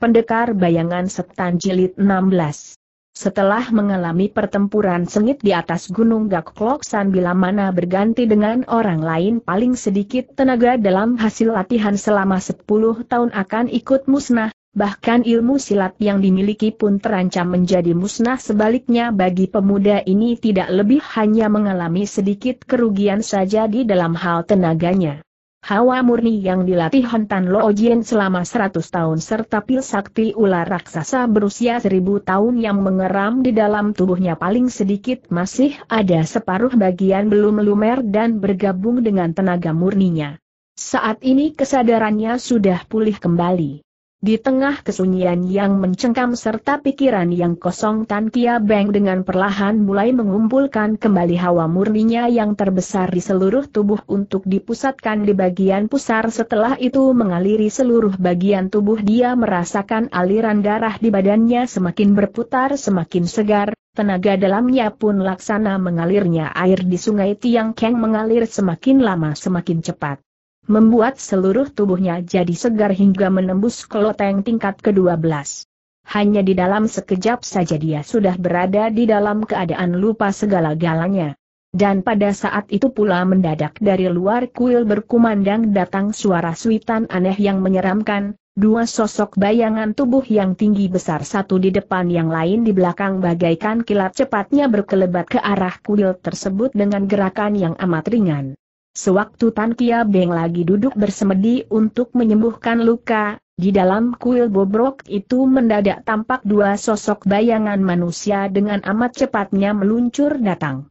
Pendekar Bayangan Setan Jilid 16 setelah mengalami pertempuran sengit di atas Gunung Gakloksan bila mana berganti dengan orang lain paling sedikit tenaga dalam hasil latihan selama 10 tahun akan ikut musnah, bahkan ilmu silat yang dimiliki pun terancam menjadi musnah sebaliknya bagi pemuda ini tidak lebih hanya mengalami sedikit kerugian saja di dalam hal tenaganya. Hawa murni yang dilatih Hontan Lo Jien selama 100 tahun serta pil sakti ular raksasa berusia 1000 tahun yang mengeram di dalam tubuhnya paling sedikit masih ada separuh bagian belum lumer dan bergabung dengan tenaga murninya. Saat ini kesadarannya sudah pulih kembali. Di tengah kesunyian yang mencengkam serta pikiran yang kosong Tan Kia Beng dengan perlahan mulai mengumpulkan kembali hawa murninya yang terbesar di seluruh tubuh untuk dipusatkan di bagian pusar setelah itu mengaliri seluruh bagian tubuh dia merasakan aliran darah di badannya semakin berputar semakin segar, tenaga dalamnya pun laksana mengalirnya air di sungai Tiang Keng mengalir semakin lama semakin cepat membuat seluruh tubuhnya jadi segar hingga menembus keloteng tingkat ke-12. Hanya di dalam sekejap saja dia sudah berada di dalam keadaan lupa segala-galanya. Dan pada saat itu pula mendadak dari luar kuil berkumandang datang suara suitan aneh yang menyeramkan, dua sosok bayangan tubuh yang tinggi besar satu di depan yang lain di belakang bagaikan kilat cepatnya berkelebat ke arah kuil tersebut dengan gerakan yang amat ringan. Sewaktu Tan Kia Beng lagi duduk bersemedi untuk menyembuhkan luka, di dalam kuil bobrok itu mendadak tampak dua sosok bayangan manusia dengan amat cepatnya meluncur datang.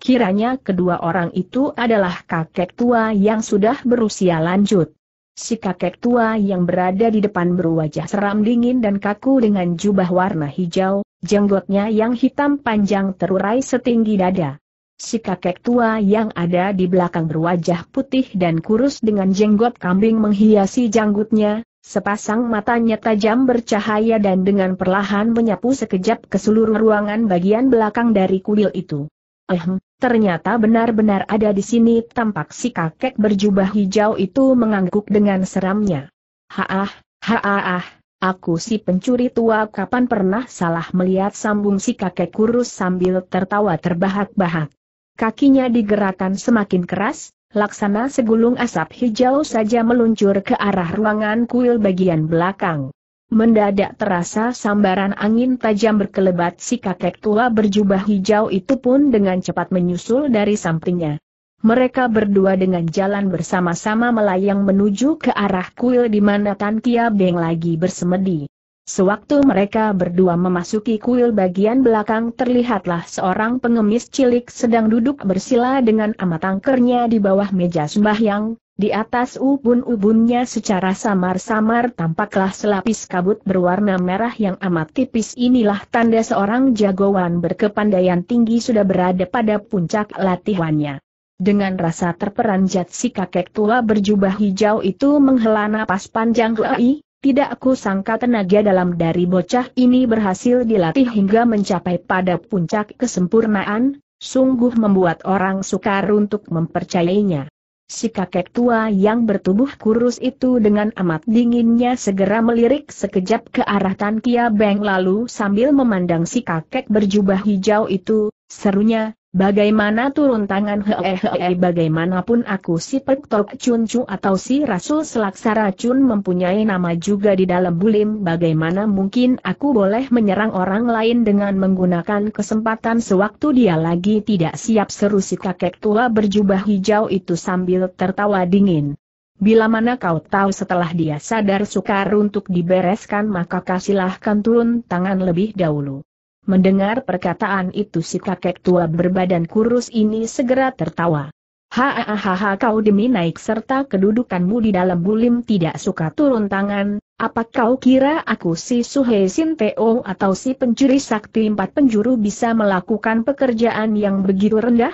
Kiranya kedua orang itu adalah kakek tua yang sudah berusia lanjut. Si kakek tua yang berada di depan berwajah seram dingin dan kaku dengan jubah warna hijau, jenggotnya yang hitam panjang terurai setinggi dada si kakek tua yang ada di belakang berwajah putih dan kurus dengan jenggot kambing menghiasi janggutnya, sepasang matanya tajam bercahaya dan dengan perlahan menyapu sekejap ke seluruh ruangan bagian belakang dari kuil itu. Ehm, ternyata benar-benar ada di sini tampak si kakek berjubah hijau itu mengangguk dengan seramnya. Haah, haah, Aku si pencuri tua kapan pernah salah melihat sambung si kakek kurus sambil tertawa terbahak-bahak kakinya digerakkan semakin keras, laksana segulung asap hijau saja meluncur ke arah ruangan kuil bagian belakang. Mendadak terasa sambaran angin tajam berkelebat si kakek tua berjubah hijau itu pun dengan cepat menyusul dari sampingnya. Mereka berdua dengan jalan bersama-sama melayang menuju ke arah kuil di mana Tan Beng lagi bersemedi. Sewaktu mereka berdua memasuki kuil bagian belakang terlihatlah seorang pengemis cilik sedang duduk bersila dengan amat angkernya di bawah meja sembahyang, di atas ubun-ubunnya secara samar-samar tampaklah selapis kabut berwarna merah yang amat tipis inilah tanda seorang jagoan berkepandaian tinggi sudah berada pada puncak latihannya. Dengan rasa terperanjat si kakek tua berjubah hijau itu menghela napas panjang lei, tidak aku sangka tenaga dalam dari bocah ini berhasil dilatih hingga mencapai pada puncak kesempurnaan, sungguh membuat orang sukar untuk mempercayainya. Si kakek tua yang bertubuh kurus itu dengan amat dinginnya segera melirik sekejap ke arah Tan Kia Beng lalu sambil memandang si kakek berjubah hijau itu, serunya, Bagaimana turun tangan hehehe eh, eh, bagaimanapun aku si Pektok Cuncu atau si Rasul Selaksara Cun mempunyai nama juga di dalam bulim bagaimana mungkin aku boleh menyerang orang lain dengan menggunakan kesempatan sewaktu dia lagi tidak siap seru si kakek tua berjubah hijau itu sambil tertawa dingin. Bila mana kau tahu setelah dia sadar sukar untuk dibereskan maka kasihlahkan turun tangan lebih dahulu. Mendengar perkataan itu si kakek tua berbadan kurus ini segera tertawa. Hahaha kau demi naik serta kedudukanmu di dalam bulim tidak suka turun tangan, apa kau kira aku si Suhe Teo atau si pencuri sakti empat penjuru bisa melakukan pekerjaan yang begitu rendah?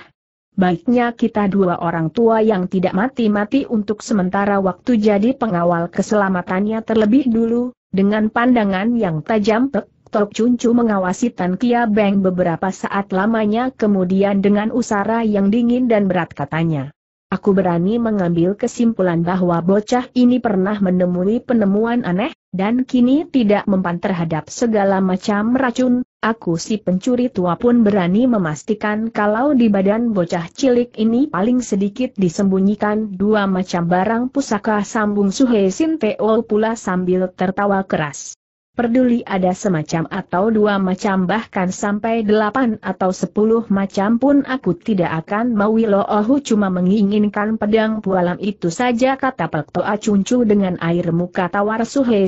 Baiknya kita dua orang tua yang tidak mati-mati untuk sementara waktu jadi pengawal keselamatannya terlebih dulu, dengan pandangan yang tajam pek Tok Chun Chu mengawasi Tan Kia Beng beberapa saat lamanya kemudian dengan usara yang dingin dan berat katanya. Aku berani mengambil kesimpulan bahwa bocah ini pernah menemui penemuan aneh, dan kini tidak mempan terhadap segala macam racun, aku si pencuri tua pun berani memastikan kalau di badan bocah cilik ini paling sedikit disembunyikan dua macam barang pusaka sambung Suhe Sin Teo pula sambil tertawa keras. Peduli ada semacam atau dua macam bahkan sampai delapan atau sepuluh macam pun aku tidak akan mau Ohu cuma menginginkan pedang pualam itu saja kata Pek Toa Cuncu dengan air muka tawar Suhe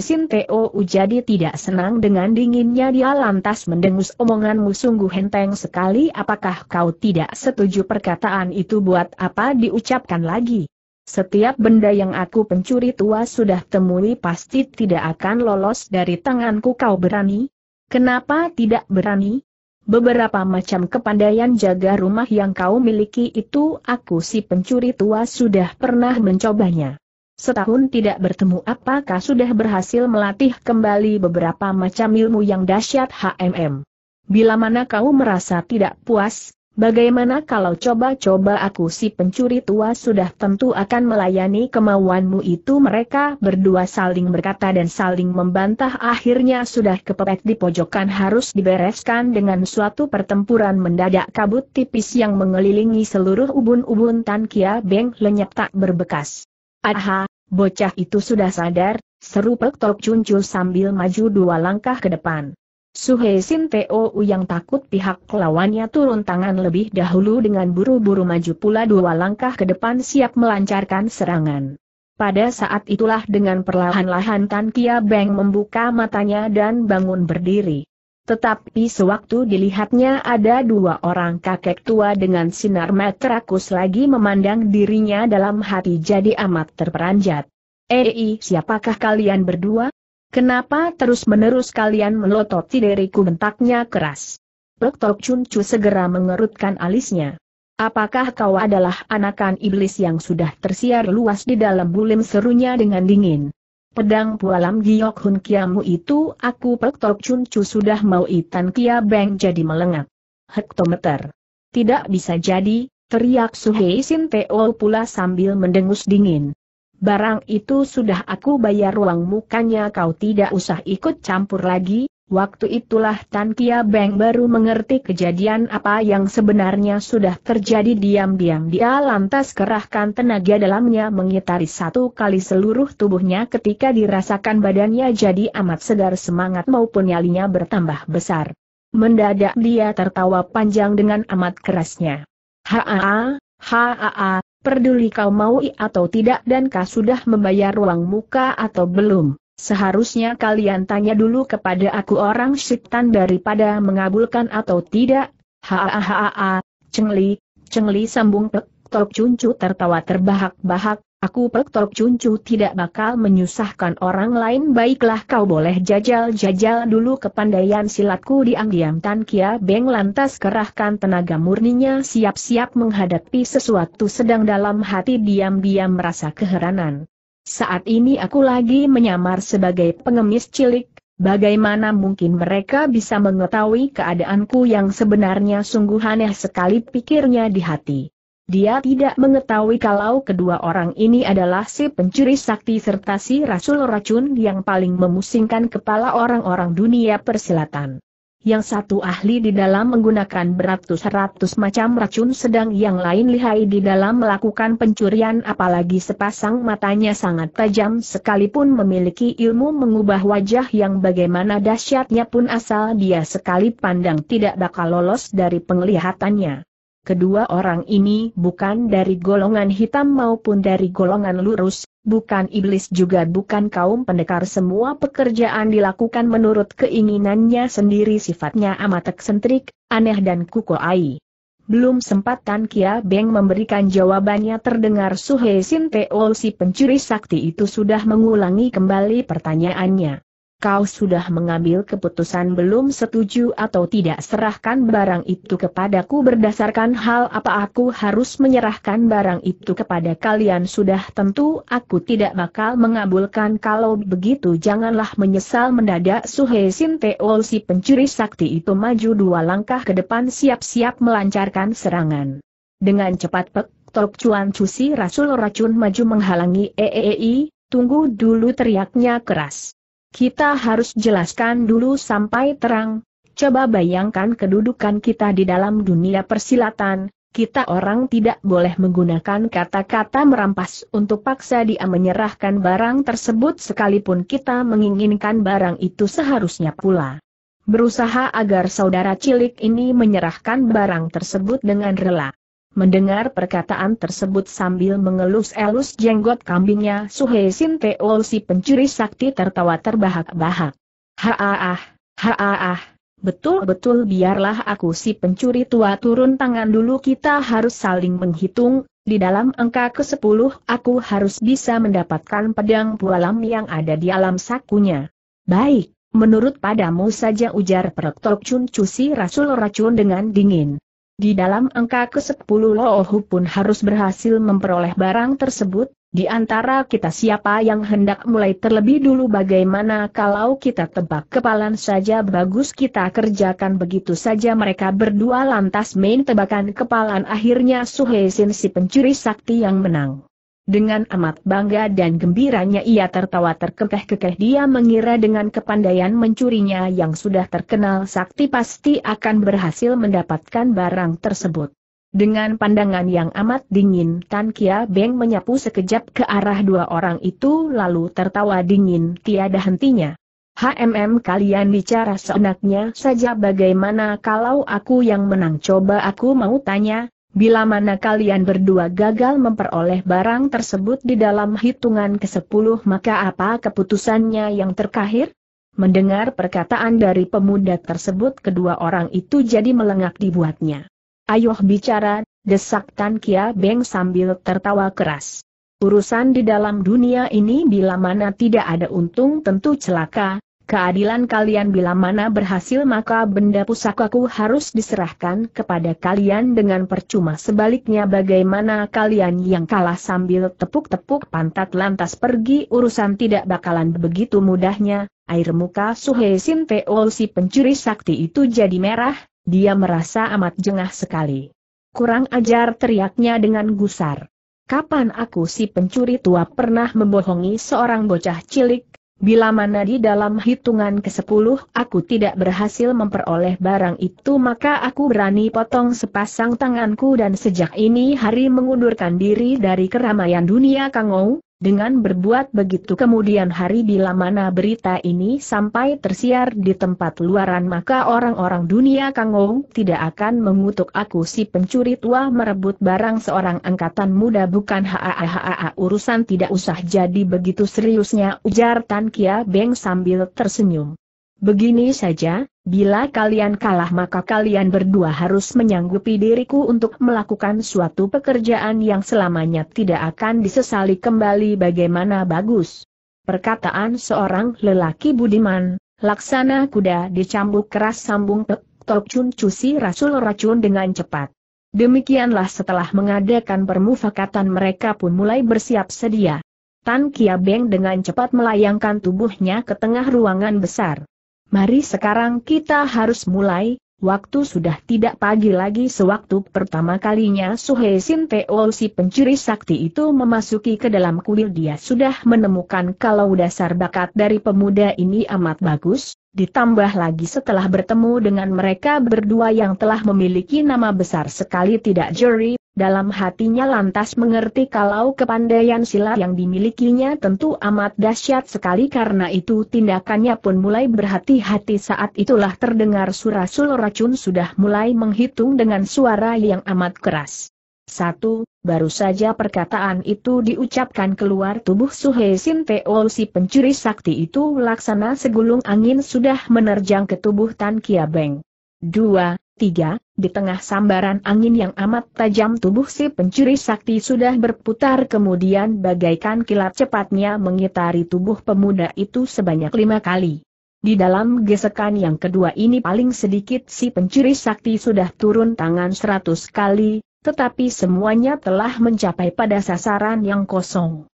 u jadi tidak senang dengan dinginnya dia lantas mendengus omonganmu sungguh henteng sekali apakah kau tidak setuju perkataan itu buat apa diucapkan lagi setiap benda yang aku pencuri tua sudah temui pasti tidak akan lolos dari tanganku kau berani? Kenapa tidak berani? Beberapa macam kepandaian jaga rumah yang kau miliki itu aku si pencuri tua sudah pernah mencobanya. Setahun tidak bertemu apakah sudah berhasil melatih kembali beberapa macam ilmu yang dahsyat HMM. Bila mana kau merasa tidak puas, Bagaimana kalau coba-coba aku si pencuri tua sudah tentu akan melayani kemauanmu itu mereka berdua saling berkata dan saling membantah akhirnya sudah kepepet di pojokan harus dibereskan dengan suatu pertempuran mendadak kabut tipis yang mengelilingi seluruh ubun-ubun Tan Kia Beng lenyap tak berbekas. Aha, bocah itu sudah sadar, seru Pek Tok sambil maju dua langkah ke depan. Suhe Sin Teo yang takut pihak lawannya turun tangan lebih dahulu dengan buru-buru maju pula dua langkah ke depan siap melancarkan serangan. Pada saat itulah dengan perlahan-lahan Tan Kia Beng membuka matanya dan bangun berdiri. Tetapi sewaktu dilihatnya ada dua orang kakek tua dengan sinar meterakus lagi memandang dirinya dalam hati jadi amat terperanjat. Ei, siapakah kalian berdua? Kenapa terus-menerus kalian melototi diriku bentaknya keras? Pek Tok Chun Chu segera mengerutkan alisnya. Apakah kau adalah anakan iblis yang sudah tersiar luas di dalam bulim serunya dengan dingin? Pedang pualam giok hun kiamu itu aku Pek Tok Chun Chu sudah mau itan kia beng jadi melengak. Hektometer. Tidak bisa jadi, teriak Suhei Sin Teo pula sambil mendengus dingin barang itu sudah aku bayar uang mukanya kau tidak usah ikut campur lagi, waktu itulah Tan Kia Beng baru mengerti kejadian apa yang sebenarnya sudah terjadi diam-diam dia lantas kerahkan tenaga dalamnya mengitari satu kali seluruh tubuhnya ketika dirasakan badannya jadi amat segar semangat maupun nyalinya bertambah besar. Mendadak dia tertawa panjang dengan amat kerasnya. Haa, haa, Peduli kau maui atau tidak dan kau sudah membayar uang muka atau belum. Seharusnya kalian tanya dulu kepada aku orang syaitan daripada mengabulkan atau tidak. Hahaha, cengli, cengli sambung pek, Tok Cuncu tertawa terbahak-bahak, Aku Proktor Cuncu tidak bakal menyusahkan orang lain baiklah kau boleh jajal-jajal dulu kepandaian silatku diam-diam Tan Kia Beng lantas kerahkan tenaga murninya siap-siap menghadapi sesuatu sedang dalam hati diam-diam merasa keheranan. Saat ini aku lagi menyamar sebagai pengemis cilik, bagaimana mungkin mereka bisa mengetahui keadaanku yang sebenarnya sungguh aneh sekali pikirnya di hati. Dia tidak mengetahui kalau kedua orang ini adalah si pencuri sakti serta si rasul racun yang paling memusingkan kepala orang-orang dunia persilatan. Yang satu ahli di dalam menggunakan beratus-ratus macam racun sedang yang lain lihai di dalam melakukan pencurian apalagi sepasang matanya sangat tajam sekalipun memiliki ilmu mengubah wajah yang bagaimana dahsyatnya pun asal dia sekali pandang tidak bakal lolos dari penglihatannya kedua orang ini bukan dari golongan hitam maupun dari golongan lurus, bukan iblis juga bukan kaum pendekar semua pekerjaan dilakukan menurut keinginannya sendiri sifatnya amat eksentrik, aneh dan kukoai. Belum sempat Tan Kia Beng memberikan jawabannya terdengar Suhe Sin si pencuri sakti itu sudah mengulangi kembali pertanyaannya kau sudah mengambil keputusan belum setuju atau tidak serahkan barang itu kepadaku berdasarkan hal apa aku harus menyerahkan barang itu kepada kalian sudah tentu aku tidak bakal mengabulkan kalau begitu janganlah menyesal mendadak Suhe Teol si pencuri sakti itu maju dua langkah ke depan siap-siap melancarkan serangan. Dengan cepat Pek Tok Chuan Cusi Rasul Racun maju menghalangi EEEI, tunggu dulu teriaknya keras. Kita harus jelaskan dulu sampai terang, coba bayangkan kedudukan kita di dalam dunia persilatan, kita orang tidak boleh menggunakan kata-kata merampas untuk paksa dia menyerahkan barang tersebut sekalipun kita menginginkan barang itu seharusnya pula. Berusaha agar saudara cilik ini menyerahkan barang tersebut dengan rela. Mendengar perkataan tersebut sambil mengelus-elus jenggot kambingnya Suhe Sinteol si pencuri sakti tertawa terbahak-bahak. Haaah, haaah, betul-betul biarlah aku si pencuri tua turun tangan dulu kita harus saling menghitung, di dalam angka ke-10 aku harus bisa mendapatkan pedang pualam yang ada di alam sakunya. Baik, menurut padamu saja ujar Pertok Chun Cusi Rasul Racun dengan dingin. Di dalam angka ke-10 Lohu pun harus berhasil memperoleh barang tersebut, di antara kita siapa yang hendak mulai terlebih dulu bagaimana kalau kita tebak kepalan saja bagus kita kerjakan begitu saja mereka berdua lantas main tebakan kepalan akhirnya Suhesin si pencuri sakti yang menang. Dengan amat bangga dan gembiranya ia tertawa terkekeh-kekeh dia mengira dengan kepandaian mencurinya yang sudah terkenal sakti pasti akan berhasil mendapatkan barang tersebut. Dengan pandangan yang amat dingin Tan Kia Beng menyapu sekejap ke arah dua orang itu lalu tertawa dingin tiada hentinya. HMM kalian bicara seenaknya saja bagaimana kalau aku yang menang coba aku mau tanya, Bila mana kalian berdua gagal memperoleh barang tersebut di dalam hitungan ke-10 maka apa keputusannya yang terakhir? Mendengar perkataan dari pemuda tersebut kedua orang itu jadi melengak dibuatnya. Ayoh bicara, desak Tan Kia Beng sambil tertawa keras. Urusan di dalam dunia ini bila mana tidak ada untung tentu celaka, keadilan kalian bila mana berhasil maka benda pusakaku harus diserahkan kepada kalian dengan percuma sebaliknya bagaimana kalian yang kalah sambil tepuk-tepuk pantat lantas pergi urusan tidak bakalan begitu mudahnya, air muka Suhe Sin Teol si pencuri sakti itu jadi merah, dia merasa amat jengah sekali. Kurang ajar teriaknya dengan gusar. Kapan aku si pencuri tua pernah membohongi seorang bocah cilik Bila mana di dalam hitungan ke sepuluh aku tidak berhasil memperoleh barang itu maka aku berani potong sepasang tanganku dan sejak ini hari mengundurkan diri dari keramaian dunia Kangou, dengan berbuat begitu kemudian hari bila mana berita ini sampai tersiar di tempat luaran maka orang-orang dunia kangong tidak akan mengutuk aku si pencuri tua merebut barang seorang angkatan muda bukan haa urusan tidak usah jadi begitu seriusnya ujar Tan Kia Beng sambil tersenyum. Begini saja, bila kalian kalah maka kalian berdua harus menyanggupi diriku untuk melakukan suatu pekerjaan yang selamanya tidak akan disesali kembali bagaimana bagus. Perkataan seorang lelaki budiman, laksana kuda dicambuk keras sambung pek, tok cun cusi rasul racun dengan cepat. Demikianlah setelah mengadakan permufakatan mereka pun mulai bersiap sedia. Tan Kia Beng dengan cepat melayangkan tubuhnya ke tengah ruangan besar. Mari sekarang kita harus mulai, waktu sudah tidak pagi lagi sewaktu pertama kalinya Suhe Sinteol si pencuri sakti itu memasuki ke dalam kuil dia sudah menemukan kalau dasar bakat dari pemuda ini amat bagus, ditambah lagi setelah bertemu dengan mereka berdua yang telah memiliki nama besar sekali tidak juri, dalam hatinya lantas mengerti kalau kepandaian silat yang dimilikinya tentu amat dahsyat sekali karena itu tindakannya pun mulai berhati-hati saat itulah terdengar sulur racun sudah mulai menghitung dengan suara yang amat keras. Satu, baru saja perkataan itu diucapkan keluar tubuh Suhe Sin Teol si pencuri sakti itu laksana segulung angin sudah menerjang ke tubuh Tan Kia Beng. Dua, tiga, di tengah sambaran angin yang amat tajam tubuh si pencuri sakti sudah berputar kemudian bagaikan kilat cepatnya mengitari tubuh pemuda itu sebanyak lima kali. Di dalam gesekan yang kedua ini paling sedikit si pencuri sakti sudah turun tangan seratus kali, tetapi semuanya telah mencapai pada sasaran yang kosong.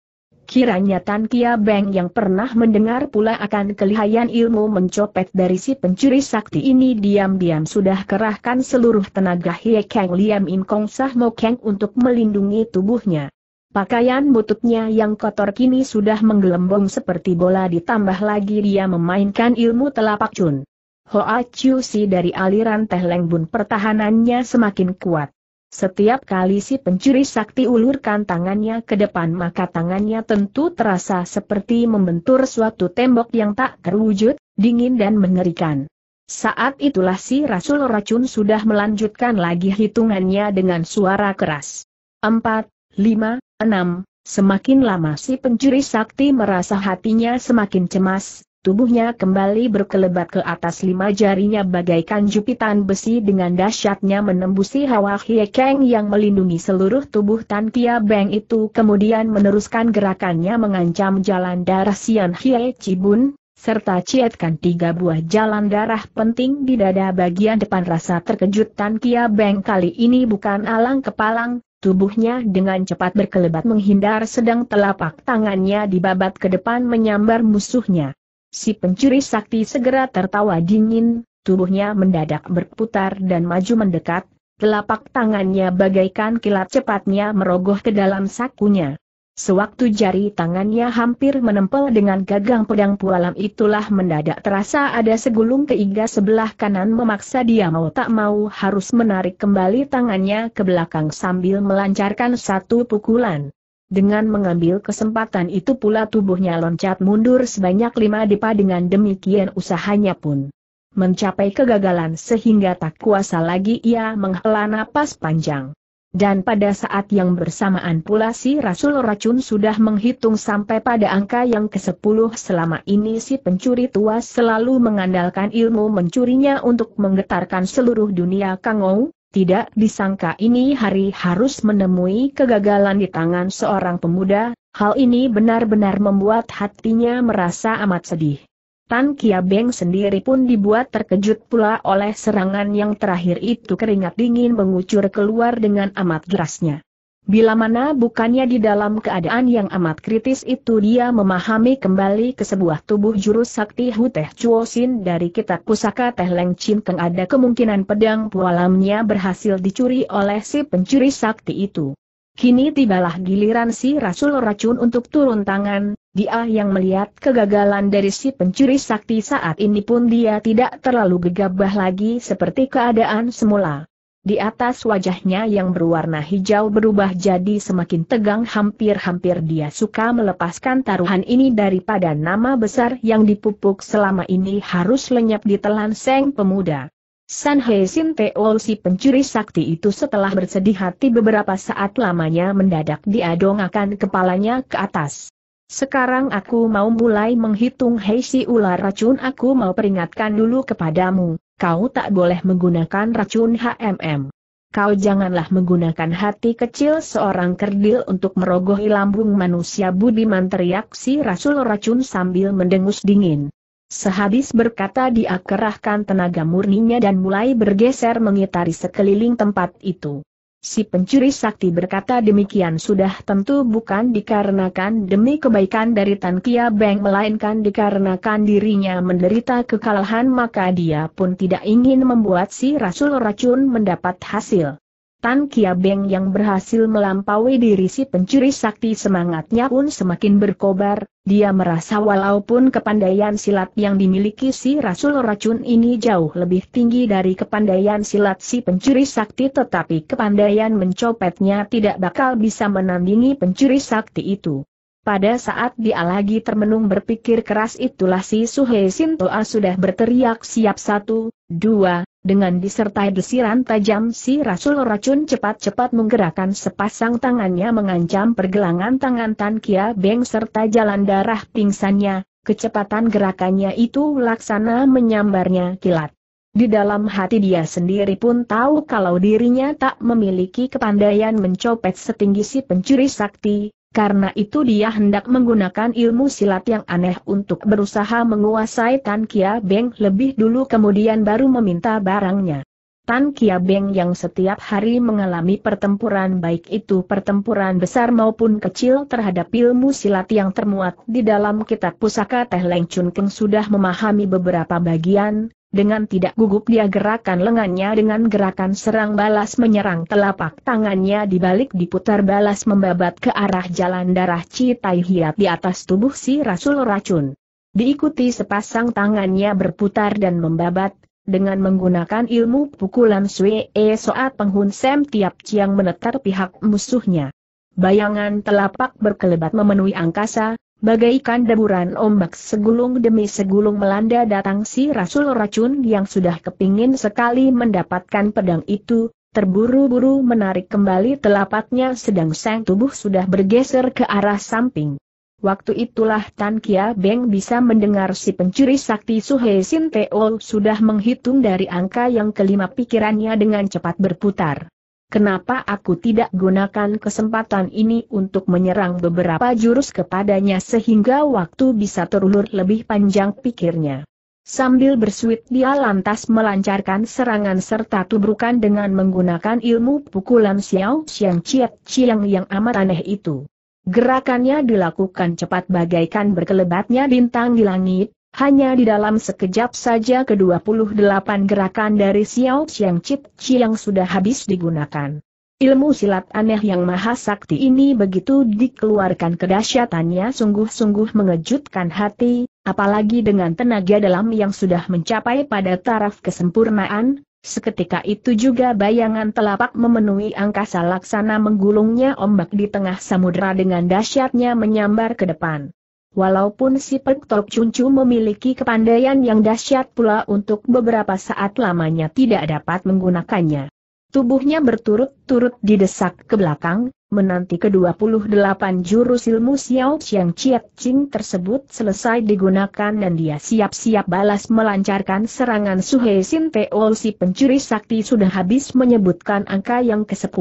Kiranya Tan Kia Beng yang pernah mendengar pula akan kelihayan ilmu mencopet dari si pencuri sakti ini diam-diam sudah kerahkan seluruh tenaga Hie Kang Liam In Kong Sah Mo Kang untuk melindungi tubuhnya. Pakaian bututnya yang kotor kini sudah menggelembung seperti bola ditambah lagi dia memainkan ilmu telapak cun. Hoa Chiu Si dari aliran Teh Leng Bun pertahanannya semakin kuat. Setiap kali si pencuri sakti ulurkan tangannya ke depan maka tangannya tentu terasa seperti membentur suatu tembok yang tak terwujud, dingin dan mengerikan. Saat itulah si Rasul Racun sudah melanjutkan lagi hitungannya dengan suara keras. Empat, lima, enam, semakin lama si pencuri sakti merasa hatinya semakin cemas, Tubuhnya kembali berkelebat ke atas lima jarinya bagaikan jupitan besi dengan dahsyatnya menembusi hawa hiekeng yang melindungi seluruh tubuh Tan Kia Beng itu kemudian meneruskan gerakannya mengancam jalan darah Sian Hie Cibun, serta cietkan tiga buah jalan darah penting di dada bagian depan rasa terkejut Tan Kia Beng kali ini bukan alang kepalang, Tubuhnya dengan cepat berkelebat menghindar sedang telapak tangannya dibabat ke depan menyambar musuhnya. Si pencuri sakti segera tertawa dingin, tubuhnya mendadak berputar dan maju mendekat, telapak tangannya bagaikan kilat cepatnya merogoh ke dalam sakunya. Sewaktu jari tangannya hampir menempel dengan gagang pedang pualam itulah mendadak terasa ada segulung keiga sebelah kanan memaksa dia mau tak mau harus menarik kembali tangannya ke belakang sambil melancarkan satu pukulan. Dengan mengambil kesempatan itu pula tubuhnya loncat mundur sebanyak lima depa dengan demikian usahanya pun mencapai kegagalan sehingga tak kuasa lagi ia menghela napas panjang. Dan pada saat yang bersamaan pula si Rasul Racun sudah menghitung sampai pada angka yang ke-10 selama ini si pencuri tua selalu mengandalkan ilmu mencurinya untuk menggetarkan seluruh dunia Kangou, tidak disangka ini hari harus menemui kegagalan di tangan seorang pemuda, hal ini benar-benar membuat hatinya merasa amat sedih. Tan Kia Beng sendiri pun dibuat terkejut pula oleh serangan yang terakhir itu keringat dingin mengucur keluar dengan amat derasnya. Bila mana bukannya di dalam keadaan yang amat kritis itu dia memahami kembali ke sebuah tubuh jurus sakti Hu Chuo Sin dari kitab pusaka Teh Leng Chin Keng ada kemungkinan pedang pualamnya berhasil dicuri oleh si pencuri sakti itu. Kini tibalah giliran si Rasul Racun untuk turun tangan, dia yang melihat kegagalan dari si pencuri sakti saat ini pun dia tidak terlalu gegabah lagi seperti keadaan semula. Di atas wajahnya yang berwarna hijau berubah jadi semakin tegang hampir-hampir dia suka melepaskan taruhan ini daripada nama besar yang dipupuk selama ini harus lenyap di telan seng pemuda. San He Sin Teol si pencuri sakti itu setelah bersedih hati beberapa saat lamanya mendadak diadongakan kepalanya ke atas. Sekarang aku mau mulai menghitung Hei si ular racun aku mau peringatkan dulu kepadamu kau tak boleh menggunakan racun HMM. Kau janganlah menggunakan hati kecil seorang kerdil untuk merogohi lambung manusia budiman teriak si Rasul Racun sambil mendengus dingin. Sehabis berkata dia kerahkan tenaga murninya dan mulai bergeser mengitari sekeliling tempat itu. Si pencuri sakti berkata demikian sudah tentu bukan dikarenakan demi kebaikan dari Tan Kia Beng melainkan dikarenakan dirinya menderita kekalahan maka dia pun tidak ingin membuat si Rasul Racun mendapat hasil. Tan Kiabeng yang berhasil melampaui diri si pencuri sakti semangatnya pun semakin berkobar, dia merasa walaupun kepandaian silat yang dimiliki si Rasul Racun ini jauh lebih tinggi dari kepandaian silat si pencuri sakti tetapi kepandaian mencopetnya tidak bakal bisa menandingi pencuri sakti itu. Pada saat dia lagi termenung berpikir keras itulah si Suhe Sintoa sudah berteriak siap satu, dua, dengan disertai desiran tajam si Rasul Racun cepat-cepat menggerakkan sepasang tangannya mengancam pergelangan tangan Tan Kia Beng serta jalan darah pingsannya, kecepatan gerakannya itu laksana menyambarnya kilat. Di dalam hati dia sendiri pun tahu kalau dirinya tak memiliki kepandaian mencopet setinggi si pencuri sakti, karena itu dia hendak menggunakan ilmu silat yang aneh untuk berusaha menguasai Tan Kia Beng lebih dulu kemudian baru meminta barangnya. Tan Kia Beng yang setiap hari mengalami pertempuran baik itu pertempuran besar maupun kecil terhadap ilmu silat yang termuat di dalam kitab pusaka Teh Leng Chun Keng sudah memahami beberapa bagian, dengan tidak gugup dia gerakan lengannya dengan gerakan serang balas menyerang telapak tangannya dibalik diputar balas membabat ke arah jalan darah Citai Hiat di atas tubuh si Rasul Racun. Diikuti sepasang tangannya berputar dan membabat, dengan menggunakan ilmu pukulan Sue Soat Penghun Sem tiap ciang menetar pihak musuhnya. Bayangan telapak berkelebat memenuhi angkasa, bagaikan deburan ombak segulung demi segulung melanda datang si Rasul Racun yang sudah kepingin sekali mendapatkan pedang itu, terburu-buru menarik kembali telapaknya sedang sang tubuh sudah bergeser ke arah samping. Waktu itulah Tan Kia Beng bisa mendengar si pencuri sakti Suhe Sin Teo sudah menghitung dari angka yang kelima pikirannya dengan cepat berputar. Kenapa aku tidak gunakan kesempatan ini untuk menyerang beberapa jurus kepadanya sehingga waktu bisa terulur lebih panjang pikirnya. Sambil bersuit dia lantas melancarkan serangan serta tubrukan dengan menggunakan ilmu pukulan Xiao Xiang Chiat Chiang yang amat aneh itu. Gerakannya dilakukan cepat bagaikan berkelebatnya bintang di langit, hanya di dalam sekejap saja ke-28 gerakan dari Xiao Xiang Chip Chiang sudah habis digunakan. Ilmu silat aneh yang maha sakti ini begitu dikeluarkan kedahsyatannya sungguh-sungguh mengejutkan hati, apalagi dengan tenaga dalam yang sudah mencapai pada taraf kesempurnaan, seketika itu juga bayangan telapak memenuhi angkasa laksana menggulungnya ombak di tengah samudera dengan dahsyatnya menyambar ke depan. Walaupun si Pek Cuncu memiliki kepandaian yang dahsyat pula untuk beberapa saat lamanya tidak dapat menggunakannya. Tubuhnya berturut-turut didesak ke belakang, menanti ke-28 jurus ilmu Xiao Xiang Chiat Ching tersebut selesai digunakan dan dia siap-siap balas melancarkan serangan Suhe Sin Teol si pencuri sakti sudah habis menyebutkan angka yang ke-10.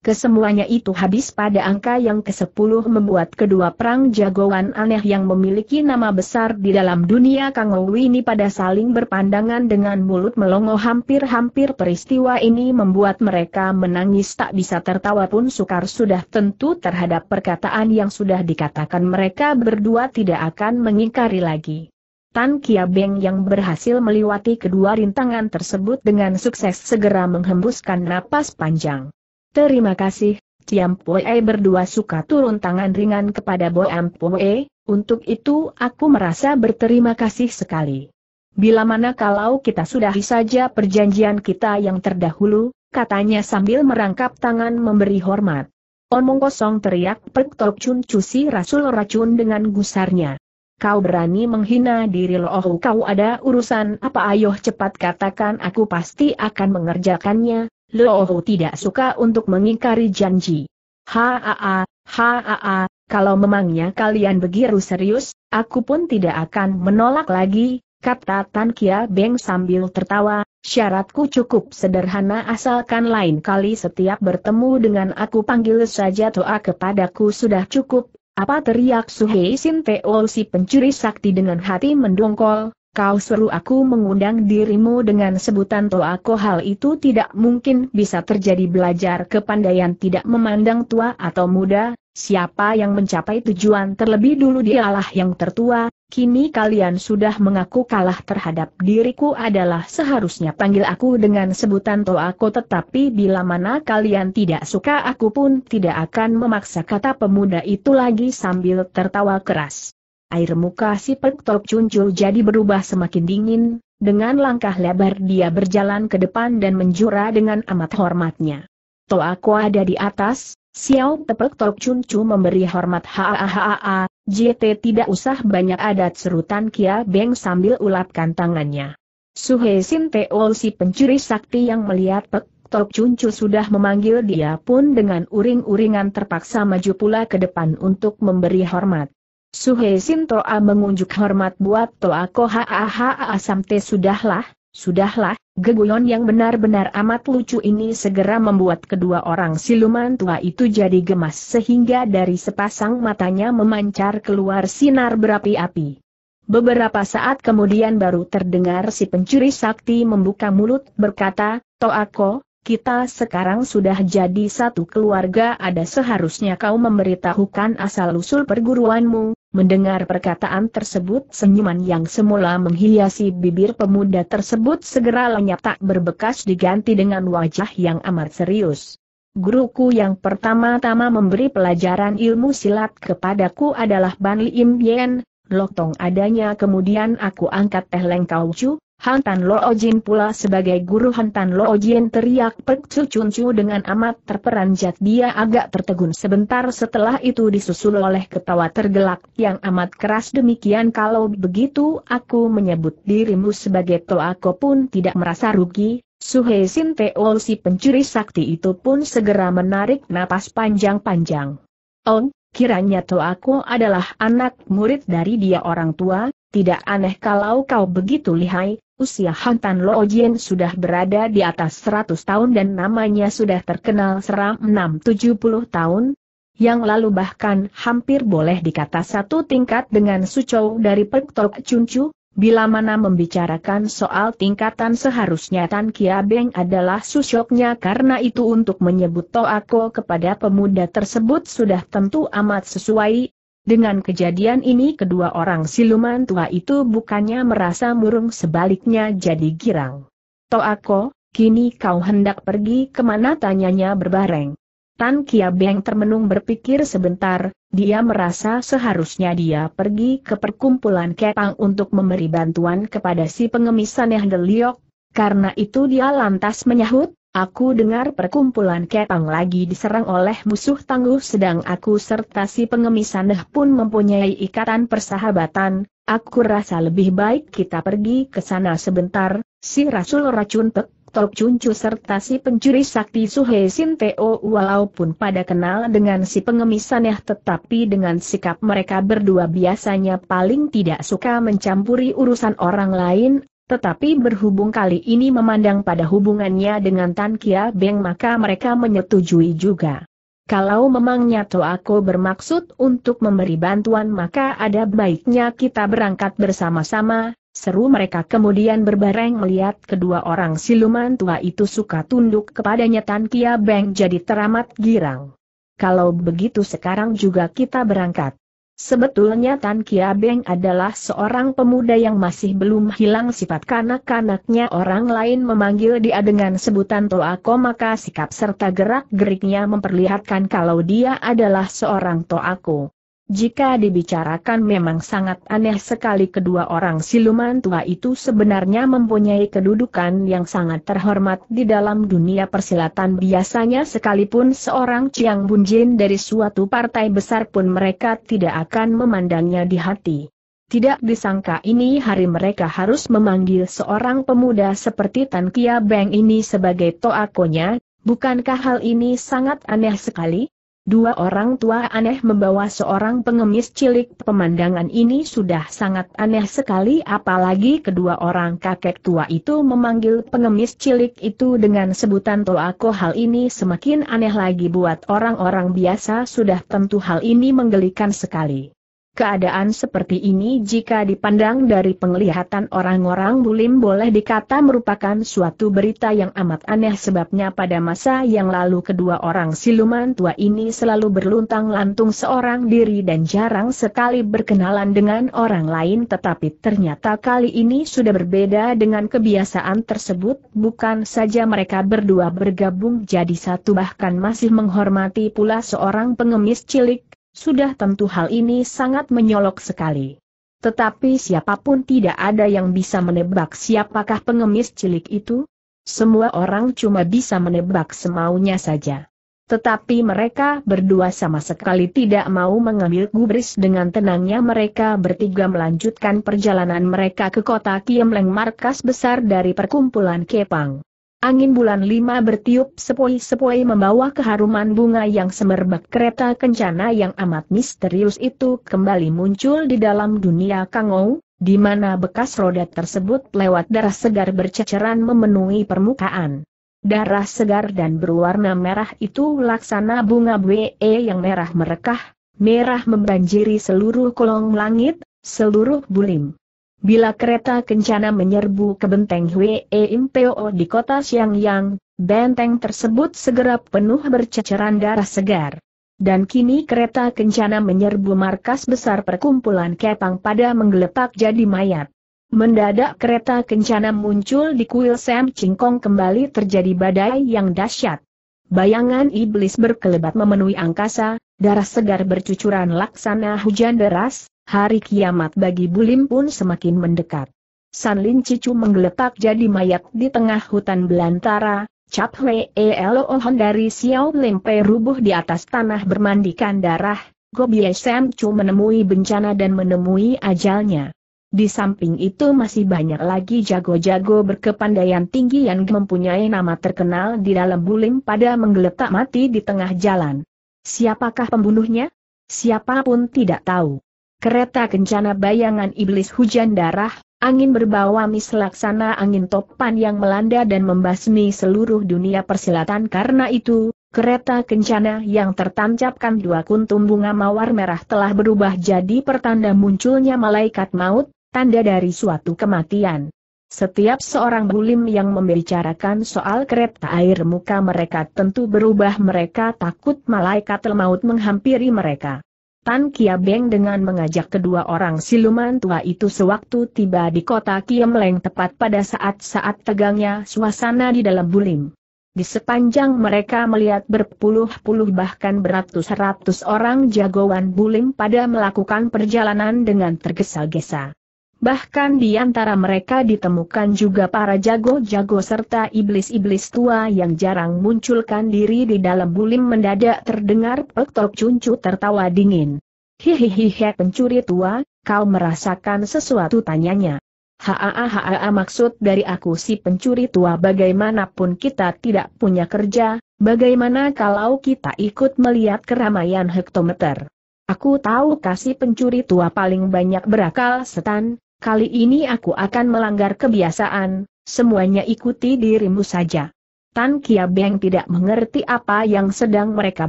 Kesemuanya itu habis pada angka yang ke-10 membuat kedua perang jagoan aneh yang memiliki nama besar di dalam dunia Kangowi ini pada saling berpandangan dengan mulut melongo hampir-hampir peristiwa ini membuat mereka menangis tak bisa tertawa pun sukar sudah tentu terhadap perkataan yang sudah dikatakan mereka berdua tidak akan mengingkari lagi. Tan Kia Beng yang berhasil melewati kedua rintangan tersebut dengan sukses segera menghembuskan napas panjang. Terima kasih, Ciam Pue berdua suka turun tangan ringan kepada Boam Pue, untuk itu aku merasa berterima kasih sekali. Bila mana kalau kita sudahi saja perjanjian kita yang terdahulu, katanya sambil merangkap tangan memberi hormat. Omong kosong teriak Pek Tok Chun Cusi Rasul Racun dengan gusarnya. Kau berani menghina diri loh kau ada urusan apa ayo cepat katakan aku pasti akan mengerjakannya, Luohu tidak suka untuk mengingkari janji. Haa, haa, kalau memangnya kalian begitu serius, aku pun tidak akan menolak lagi, kata Tan Kia Beng sambil tertawa, syaratku cukup sederhana asalkan lain kali setiap bertemu dengan aku panggil saja Toa kepadaku sudah cukup, apa teriak Suhei Sin Teo si pencuri sakti dengan hati mendongkol, Kau seru aku mengundang dirimu dengan sebutan Toako hal itu tidak mungkin bisa terjadi belajar kepandaian tidak memandang tua atau muda, siapa yang mencapai tujuan terlebih dulu dialah yang tertua, kini kalian sudah mengaku kalah terhadap diriku adalah seharusnya panggil aku dengan sebutan Toako tetapi bila mana kalian tidak suka aku pun tidak akan memaksa kata pemuda itu lagi sambil tertawa keras. Air muka si Pek cuncul jadi berubah semakin dingin, dengan langkah lebar dia berjalan ke depan dan menjura dengan amat hormatnya. aku ada di atas, Xiao Tepek Tok Cuncu memberi hormat haa. JT tidak usah banyak adat serutan Kia Beng sambil ulapkan tangannya. Suhe Sin Teol si pencuri sakti yang melihat Pek Tok sudah memanggil dia pun dengan uring-uringan terpaksa maju pula ke depan untuk memberi hormat. Suhe Sintoa mengunjuk hormat buat Toa Ko Ha Aha Asamte sudahlah, sudahlah, geguyon yang benar-benar amat lucu ini segera membuat kedua orang siluman tua itu jadi gemas sehingga dari sepasang matanya memancar keluar sinar berapi-api. Beberapa saat kemudian baru terdengar si pencuri sakti membuka mulut berkata, toa Ko, kita sekarang sudah jadi satu keluarga ada seharusnya kau memberitahukan asal-usul perguruanmu, mendengar perkataan tersebut senyuman yang semula menghiasi bibir pemuda tersebut segera lenyap tak berbekas diganti dengan wajah yang amat serius. Guruku yang pertama-tama memberi pelajaran ilmu silat kepadaku adalah Ban Lim Yen, tong adanya kemudian aku angkat Teh lengkau cu. Hantan Lo Ojin pula sebagai guru Hantan Lo Ojin teriak Pek Cu Cun Cu dengan amat terperanjat dia agak tertegun sebentar setelah itu disusul oleh ketawa tergelak yang amat keras demikian kalau begitu aku menyebut dirimu sebagai to aku pun tidak merasa rugi, Suhe Sin Teol si pencuri sakti itu pun segera menarik napas panjang-panjang. Oh, kiranya to aku adalah anak murid dari dia orang tua, tidak aneh kalau kau begitu lihai, Usia Hantan Lo Jien sudah berada di atas 100 tahun dan namanya sudah terkenal seram 670 tahun. Yang lalu bahkan hampir boleh dikata satu tingkat dengan Sucou dari Pektok Cuncu, bila mana membicarakan soal tingkatan seharusnya Tan Kia Beng adalah susoknya karena itu untuk menyebut Toako kepada pemuda tersebut sudah tentu amat sesuai, dengan kejadian ini kedua orang siluman tua itu bukannya merasa murung sebaliknya jadi girang. Toako, kini kau hendak pergi kemana tanyanya berbareng. Tan Kia Beng termenung berpikir sebentar, dia merasa seharusnya dia pergi ke perkumpulan Kepang untuk memberi bantuan kepada si pengemis aneh Deliok, karena itu dia lantas menyahut, Aku dengar perkumpulan Kepang lagi diserang oleh musuh tangguh sedang aku serta si pengemis Sandah pun mempunyai ikatan persahabatan, aku rasa lebih baik kita pergi ke sana sebentar, si Rasul Racun Pek, Tok Cuncu serta si pencuri sakti Suhe Sinteo walaupun pada kenal dengan si pengemis Sandah tetapi dengan sikap mereka berdua biasanya paling tidak suka mencampuri urusan orang lain, tetapi berhubung kali ini memandang pada hubungannya dengan Tan Kia Beng maka mereka menyetujui juga. Kalau memangnya aku bermaksud untuk memberi bantuan maka ada baiknya kita berangkat bersama-sama, seru mereka kemudian berbareng melihat kedua orang siluman tua itu suka tunduk kepadanya Tan Kia Beng jadi teramat girang. Kalau begitu sekarang juga kita berangkat. Sebetulnya Tan Kia Beng adalah seorang pemuda yang masih belum hilang sifat kanak-kanaknya orang lain memanggil dia dengan sebutan Toako maka sikap serta gerak-geriknya memperlihatkan kalau dia adalah seorang Toako. Jika dibicarakan memang sangat aneh sekali kedua orang siluman tua itu sebenarnya mempunyai kedudukan yang sangat terhormat di dalam dunia persilatan biasanya sekalipun seorang Chiang Bunjin dari suatu partai besar pun mereka tidak akan memandangnya di hati. Tidak disangka ini hari mereka harus memanggil seorang pemuda seperti Tan Kia Beng ini sebagai toakonya, bukankah hal ini sangat aneh sekali? Dua orang tua aneh membawa seorang pengemis cilik pemandangan ini sudah sangat aneh sekali apalagi kedua orang kakek tua itu memanggil pengemis cilik itu dengan sebutan Toako hal ini semakin aneh lagi buat orang-orang biasa sudah tentu hal ini menggelikan sekali. Keadaan seperti ini jika dipandang dari penglihatan orang-orang bulim boleh dikata merupakan suatu berita yang amat aneh sebabnya pada masa yang lalu kedua orang siluman tua ini selalu berluntang-lantung seorang diri dan jarang sekali berkenalan dengan orang lain tetapi ternyata kali ini sudah berbeda dengan kebiasaan tersebut bukan saja mereka berdua bergabung jadi satu bahkan masih menghormati pula seorang pengemis cilik sudah tentu hal ini sangat menyolok sekali. Tetapi siapapun tidak ada yang bisa menebak siapakah pengemis cilik itu. Semua orang cuma bisa menebak semaunya saja. Tetapi mereka berdua sama sekali tidak mau mengambil gubris dengan tenangnya mereka bertiga melanjutkan perjalanan mereka ke kota Kiemleng markas besar dari perkumpulan Kepang. Angin bulan lima bertiup sepoi-sepoi membawa keharuman bunga yang semerbak kereta kencana yang amat misterius itu kembali muncul di dalam dunia kangou, di mana bekas roda tersebut lewat darah segar berceceran memenuhi permukaan. Darah segar dan berwarna merah itu laksana bunga BE yang merah merekah, merah membanjiri seluruh kolong langit, seluruh bulim. Bila kereta kencana menyerbu ke benteng Hwee Impeo di kota Xiangyang, benteng tersebut segera penuh berceceran darah segar. Dan kini kereta kencana menyerbu markas besar perkumpulan Kepang pada menggeletak jadi mayat. Mendadak kereta kencana muncul di kuil Sam Chingkong kembali terjadi badai yang dahsyat. Bayangan iblis berkelebat memenuhi angkasa, darah segar bercucuran laksana hujan deras, hari kiamat bagi Bulim pun semakin mendekat. San Lin Cicu menggeletak jadi mayat di tengah hutan belantara, Cap Hwee Lohon dari Xiao Limpe rubuh di atas tanah bermandikan darah, Gobie Sam Chu menemui bencana dan menemui ajalnya. Di samping itu masih banyak lagi jago-jago berkepandaian tinggi yang mempunyai nama terkenal di dalam bulim pada menggeletak mati di tengah jalan. Siapakah pembunuhnya? Siapapun tidak tahu kereta kencana bayangan iblis hujan darah, angin berbawa mis laksana angin topan yang melanda dan membasmi seluruh dunia persilatan karena itu, kereta kencana yang tertancapkan dua kuntum bunga mawar merah telah berubah jadi pertanda munculnya malaikat maut, tanda dari suatu kematian. Setiap seorang bulim yang membicarakan soal kereta air muka mereka tentu berubah mereka takut malaikat maut menghampiri mereka. Tan Beng dengan mengajak kedua orang siluman tua itu sewaktu tiba di kota Leng tepat pada saat-saat tegangnya suasana di dalam bulim. Di sepanjang mereka melihat berpuluh-puluh bahkan beratus-ratus orang jagoan bulim pada melakukan perjalanan dengan tergesa-gesa. Bahkan di antara mereka ditemukan juga para jago-jago serta iblis-iblis tua yang jarang munculkan diri di dalam bulim mendadak terdengar Pektok Cuncu tertawa dingin. Hihihihe pencuri tua, kau merasakan sesuatu tanyanya. Haa haa maksud dari aku si pencuri tua bagaimanapun kita tidak punya kerja, bagaimana kalau kita ikut melihat keramaian hektometer. Aku tahu kasih pencuri tua paling banyak berakal setan, kali ini aku akan melanggar kebiasaan, semuanya ikuti dirimu saja. Tan Kia Beng tidak mengerti apa yang sedang mereka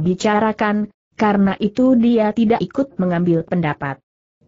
bicarakan, karena itu dia tidak ikut mengambil pendapat.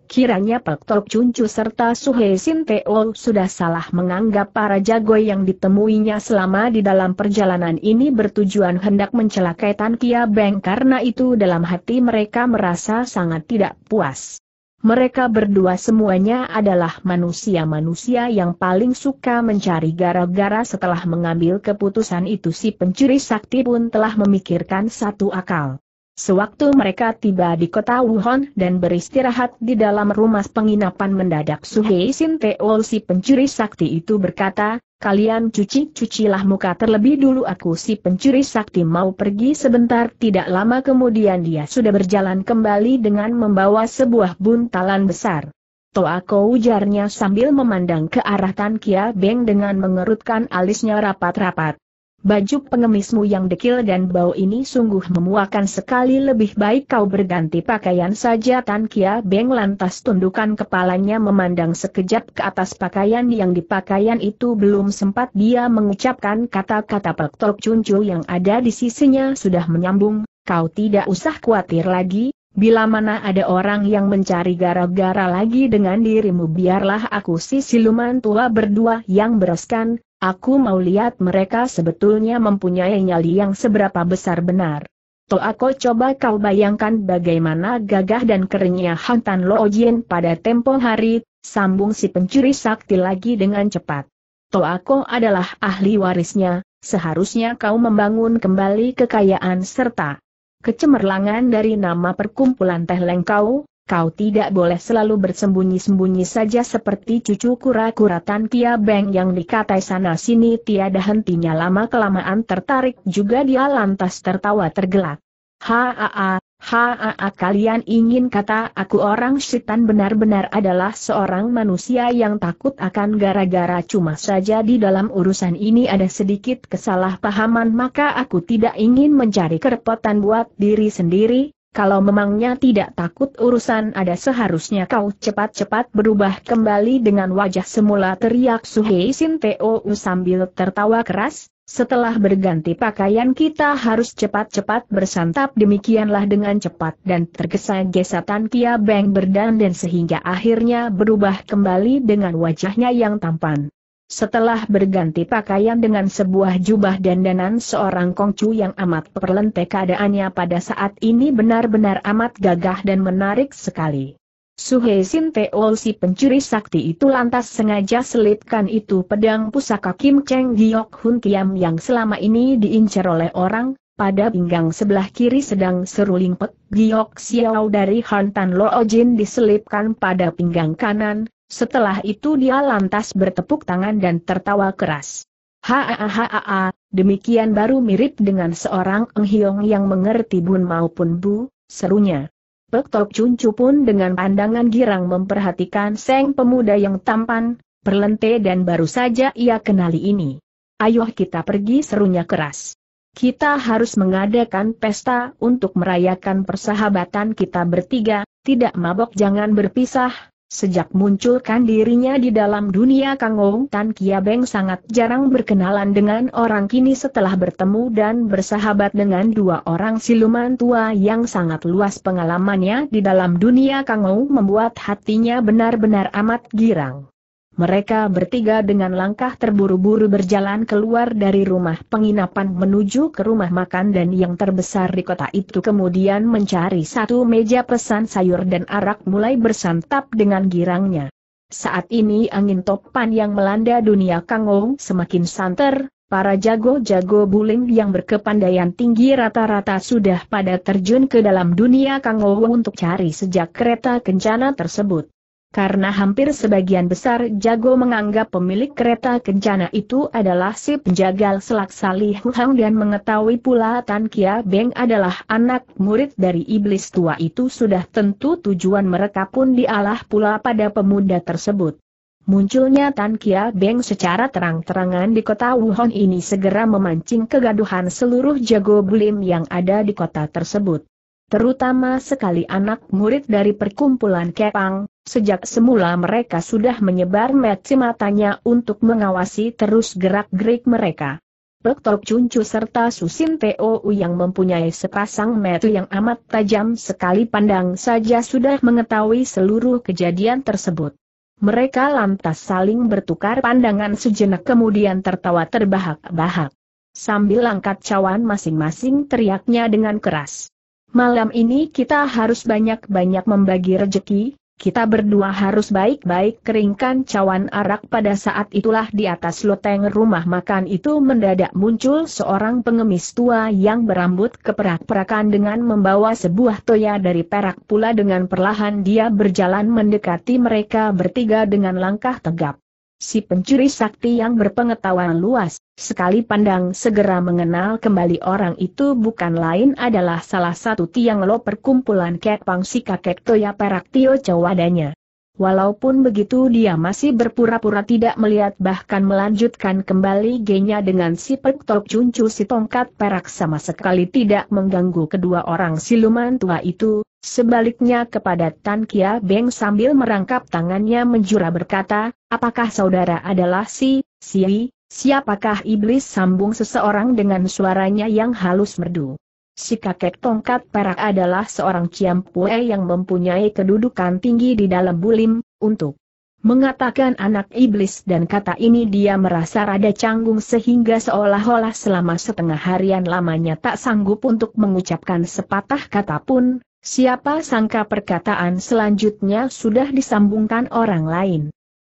Kiranya Pek Tok Cuncu serta Suhe Sin Teo sudah salah menganggap para jago yang ditemuinya selama di dalam perjalanan ini bertujuan hendak mencelakai Tan Kia Beng karena itu dalam hati mereka merasa sangat tidak puas. Mereka berdua semuanya adalah manusia-manusia yang paling suka mencari gara-gara setelah mengambil keputusan itu si pencuri sakti pun telah memikirkan satu akal. Sewaktu mereka tiba di kota Wuhan dan beristirahat di dalam rumah penginapan mendadak Suhei Sin Teol si pencuri sakti itu berkata, kalian cuci-cucilah muka terlebih dulu aku si pencuri sakti mau pergi sebentar tidak lama kemudian dia sudah berjalan kembali dengan membawa sebuah buntalan besar. Toako ujarnya sambil memandang ke arah Tan Kia Beng dengan mengerutkan alisnya rapat-rapat. Baju pengemismu yang dekil dan bau ini sungguh memuakan sekali lebih baik kau berganti pakaian saja Tan Kia Beng lantas tundukan kepalanya memandang sekejap ke atas pakaian yang dipakaian itu belum sempat dia mengucapkan kata-kata Pek Tok yang ada di sisinya sudah menyambung, kau tidak usah khawatir lagi, Bila mana ada orang yang mencari gara-gara lagi dengan dirimu biarlah aku si siluman tua berdua yang bereskan, aku mau lihat mereka sebetulnya mempunyai nyali yang seberapa besar benar. Toh aku coba kau bayangkan bagaimana gagah dan keringnya Hantan Ojen pada tempo hari, sambung si pencuri sakti lagi dengan cepat. Toh aku adalah ahli warisnya, seharusnya kau membangun kembali kekayaan serta Kecemerlangan dari nama perkumpulan Teh Lengkau, kau tidak boleh selalu bersembunyi-sembunyi saja seperti cucu kura-kura Tan Kia Beng yang dikatai sana-sini tiada hentinya lama-kelamaan tertarik juga dia lantas tertawa tergelak. Haa, Haa kalian ingin kata aku orang setan benar-benar adalah seorang manusia yang takut akan gara-gara cuma saja di dalam urusan ini ada sedikit kesalahpahaman maka aku tidak ingin mencari kerepotan buat diri sendiri, kalau memangnya tidak takut urusan ada seharusnya kau cepat-cepat berubah kembali dengan wajah semula teriak Suhei Sin Teo sambil tertawa keras, setelah berganti pakaian kita harus cepat-cepat bersantap demikianlah dengan cepat dan tergesa-gesa Tan Kia Beng berdandan sehingga akhirnya berubah kembali dengan wajahnya yang tampan. Setelah berganti pakaian dengan sebuah jubah dandanan seorang kongcu yang amat perlente keadaannya pada saat ini benar-benar amat gagah dan menarik sekali. Suhe Sin Teol si pencuri sakti itu lantas sengaja selipkan itu pedang pusaka Kim Cheng Giok Hun Kiam yang selama ini diincar oleh orang, pada pinggang sebelah kiri sedang seruling pek Giok Xiao dari Han Tan Lo Jin diselipkan pada pinggang kanan, setelah itu dia lantas bertepuk tangan dan tertawa keras. Haaahaa, demikian baru mirip dengan seorang Eng Hiong yang mengerti bun maupun bu, serunya. Pek Tok Cuncu pun dengan pandangan girang memperhatikan Seng pemuda yang tampan, berlente dan baru saja ia kenali ini. Ayo kita pergi serunya keras. Kita harus mengadakan pesta untuk merayakan persahabatan kita bertiga, tidak mabok jangan berpisah, Sejak munculkan dirinya di dalam dunia Kangong Tan Beng sangat jarang berkenalan dengan orang kini setelah bertemu dan bersahabat dengan dua orang siluman tua yang sangat luas pengalamannya di dalam dunia Kangong membuat hatinya benar-benar amat girang. Mereka bertiga dengan langkah terburu-buru berjalan keluar dari rumah penginapan menuju ke rumah makan dan yang terbesar di kota itu kemudian mencari satu meja pesan sayur dan arak mulai bersantap dengan girangnya. Saat ini angin topan yang melanda dunia Kangong semakin santer, para jago-jago buling yang berkepandaian tinggi rata-rata sudah pada terjun ke dalam dunia Kangong untuk cari sejak kereta kencana tersebut. Karena hampir sebagian besar Jago menganggap pemilik kereta kencana itu adalah si penjagal selak Salih Huang dan mengetahui pula Tan Kia Beng adalah anak murid dari iblis tua itu sudah tentu tujuan mereka pun dialah pula pada pemuda tersebut. Munculnya Tan Kia Beng secara terang-terangan di kota Wuhan ini segera memancing kegaduhan seluruh jago bulim yang ada di kota tersebut. Terutama sekali anak murid dari perkumpulan Kepang, Sejak semula mereka sudah menyebar meci matanya untuk mengawasi terus gerak-gerik mereka. Pek Tok Cuncu serta Susin Teo yang mempunyai sepasang mata yang amat tajam sekali pandang saja sudah mengetahui seluruh kejadian tersebut. Mereka lantas saling bertukar pandangan sejenak kemudian tertawa terbahak-bahak. Sambil angkat cawan masing-masing teriaknya dengan keras. Malam ini kita harus banyak-banyak membagi rejeki, kita berdua harus baik-baik keringkan cawan arak pada saat itulah di atas loteng rumah makan itu mendadak muncul seorang pengemis tua yang berambut keperak-perakan dengan membawa sebuah toya dari perak pula dengan perlahan dia berjalan mendekati mereka bertiga dengan langkah tegap si pencuri sakti yang berpengetahuan luas, sekali pandang segera mengenal kembali orang itu bukan lain adalah salah satu tiang lo perkumpulan Kepang si kakek Toya Perak Tio Cawadanya. Walaupun begitu dia masih berpura-pura tidak melihat bahkan melanjutkan kembali genya dengan si Pektok Cuncu si tongkat perak sama sekali tidak mengganggu kedua orang siluman tua itu, sebaliknya kepada Tan Kia Beng sambil merangkap tangannya menjura berkata, apakah saudara adalah si, si, siapakah iblis sambung seseorang dengan suaranya yang halus merdu. Si kakek tongkat perak adalah seorang Pue yang mempunyai kedudukan tinggi di dalam bulim, untuk mengatakan anak iblis dan kata ini dia merasa rada canggung sehingga seolah-olah selama setengah harian lamanya tak sanggup untuk mengucapkan sepatah kata pun, siapa sangka perkataan selanjutnya sudah disambungkan orang lain.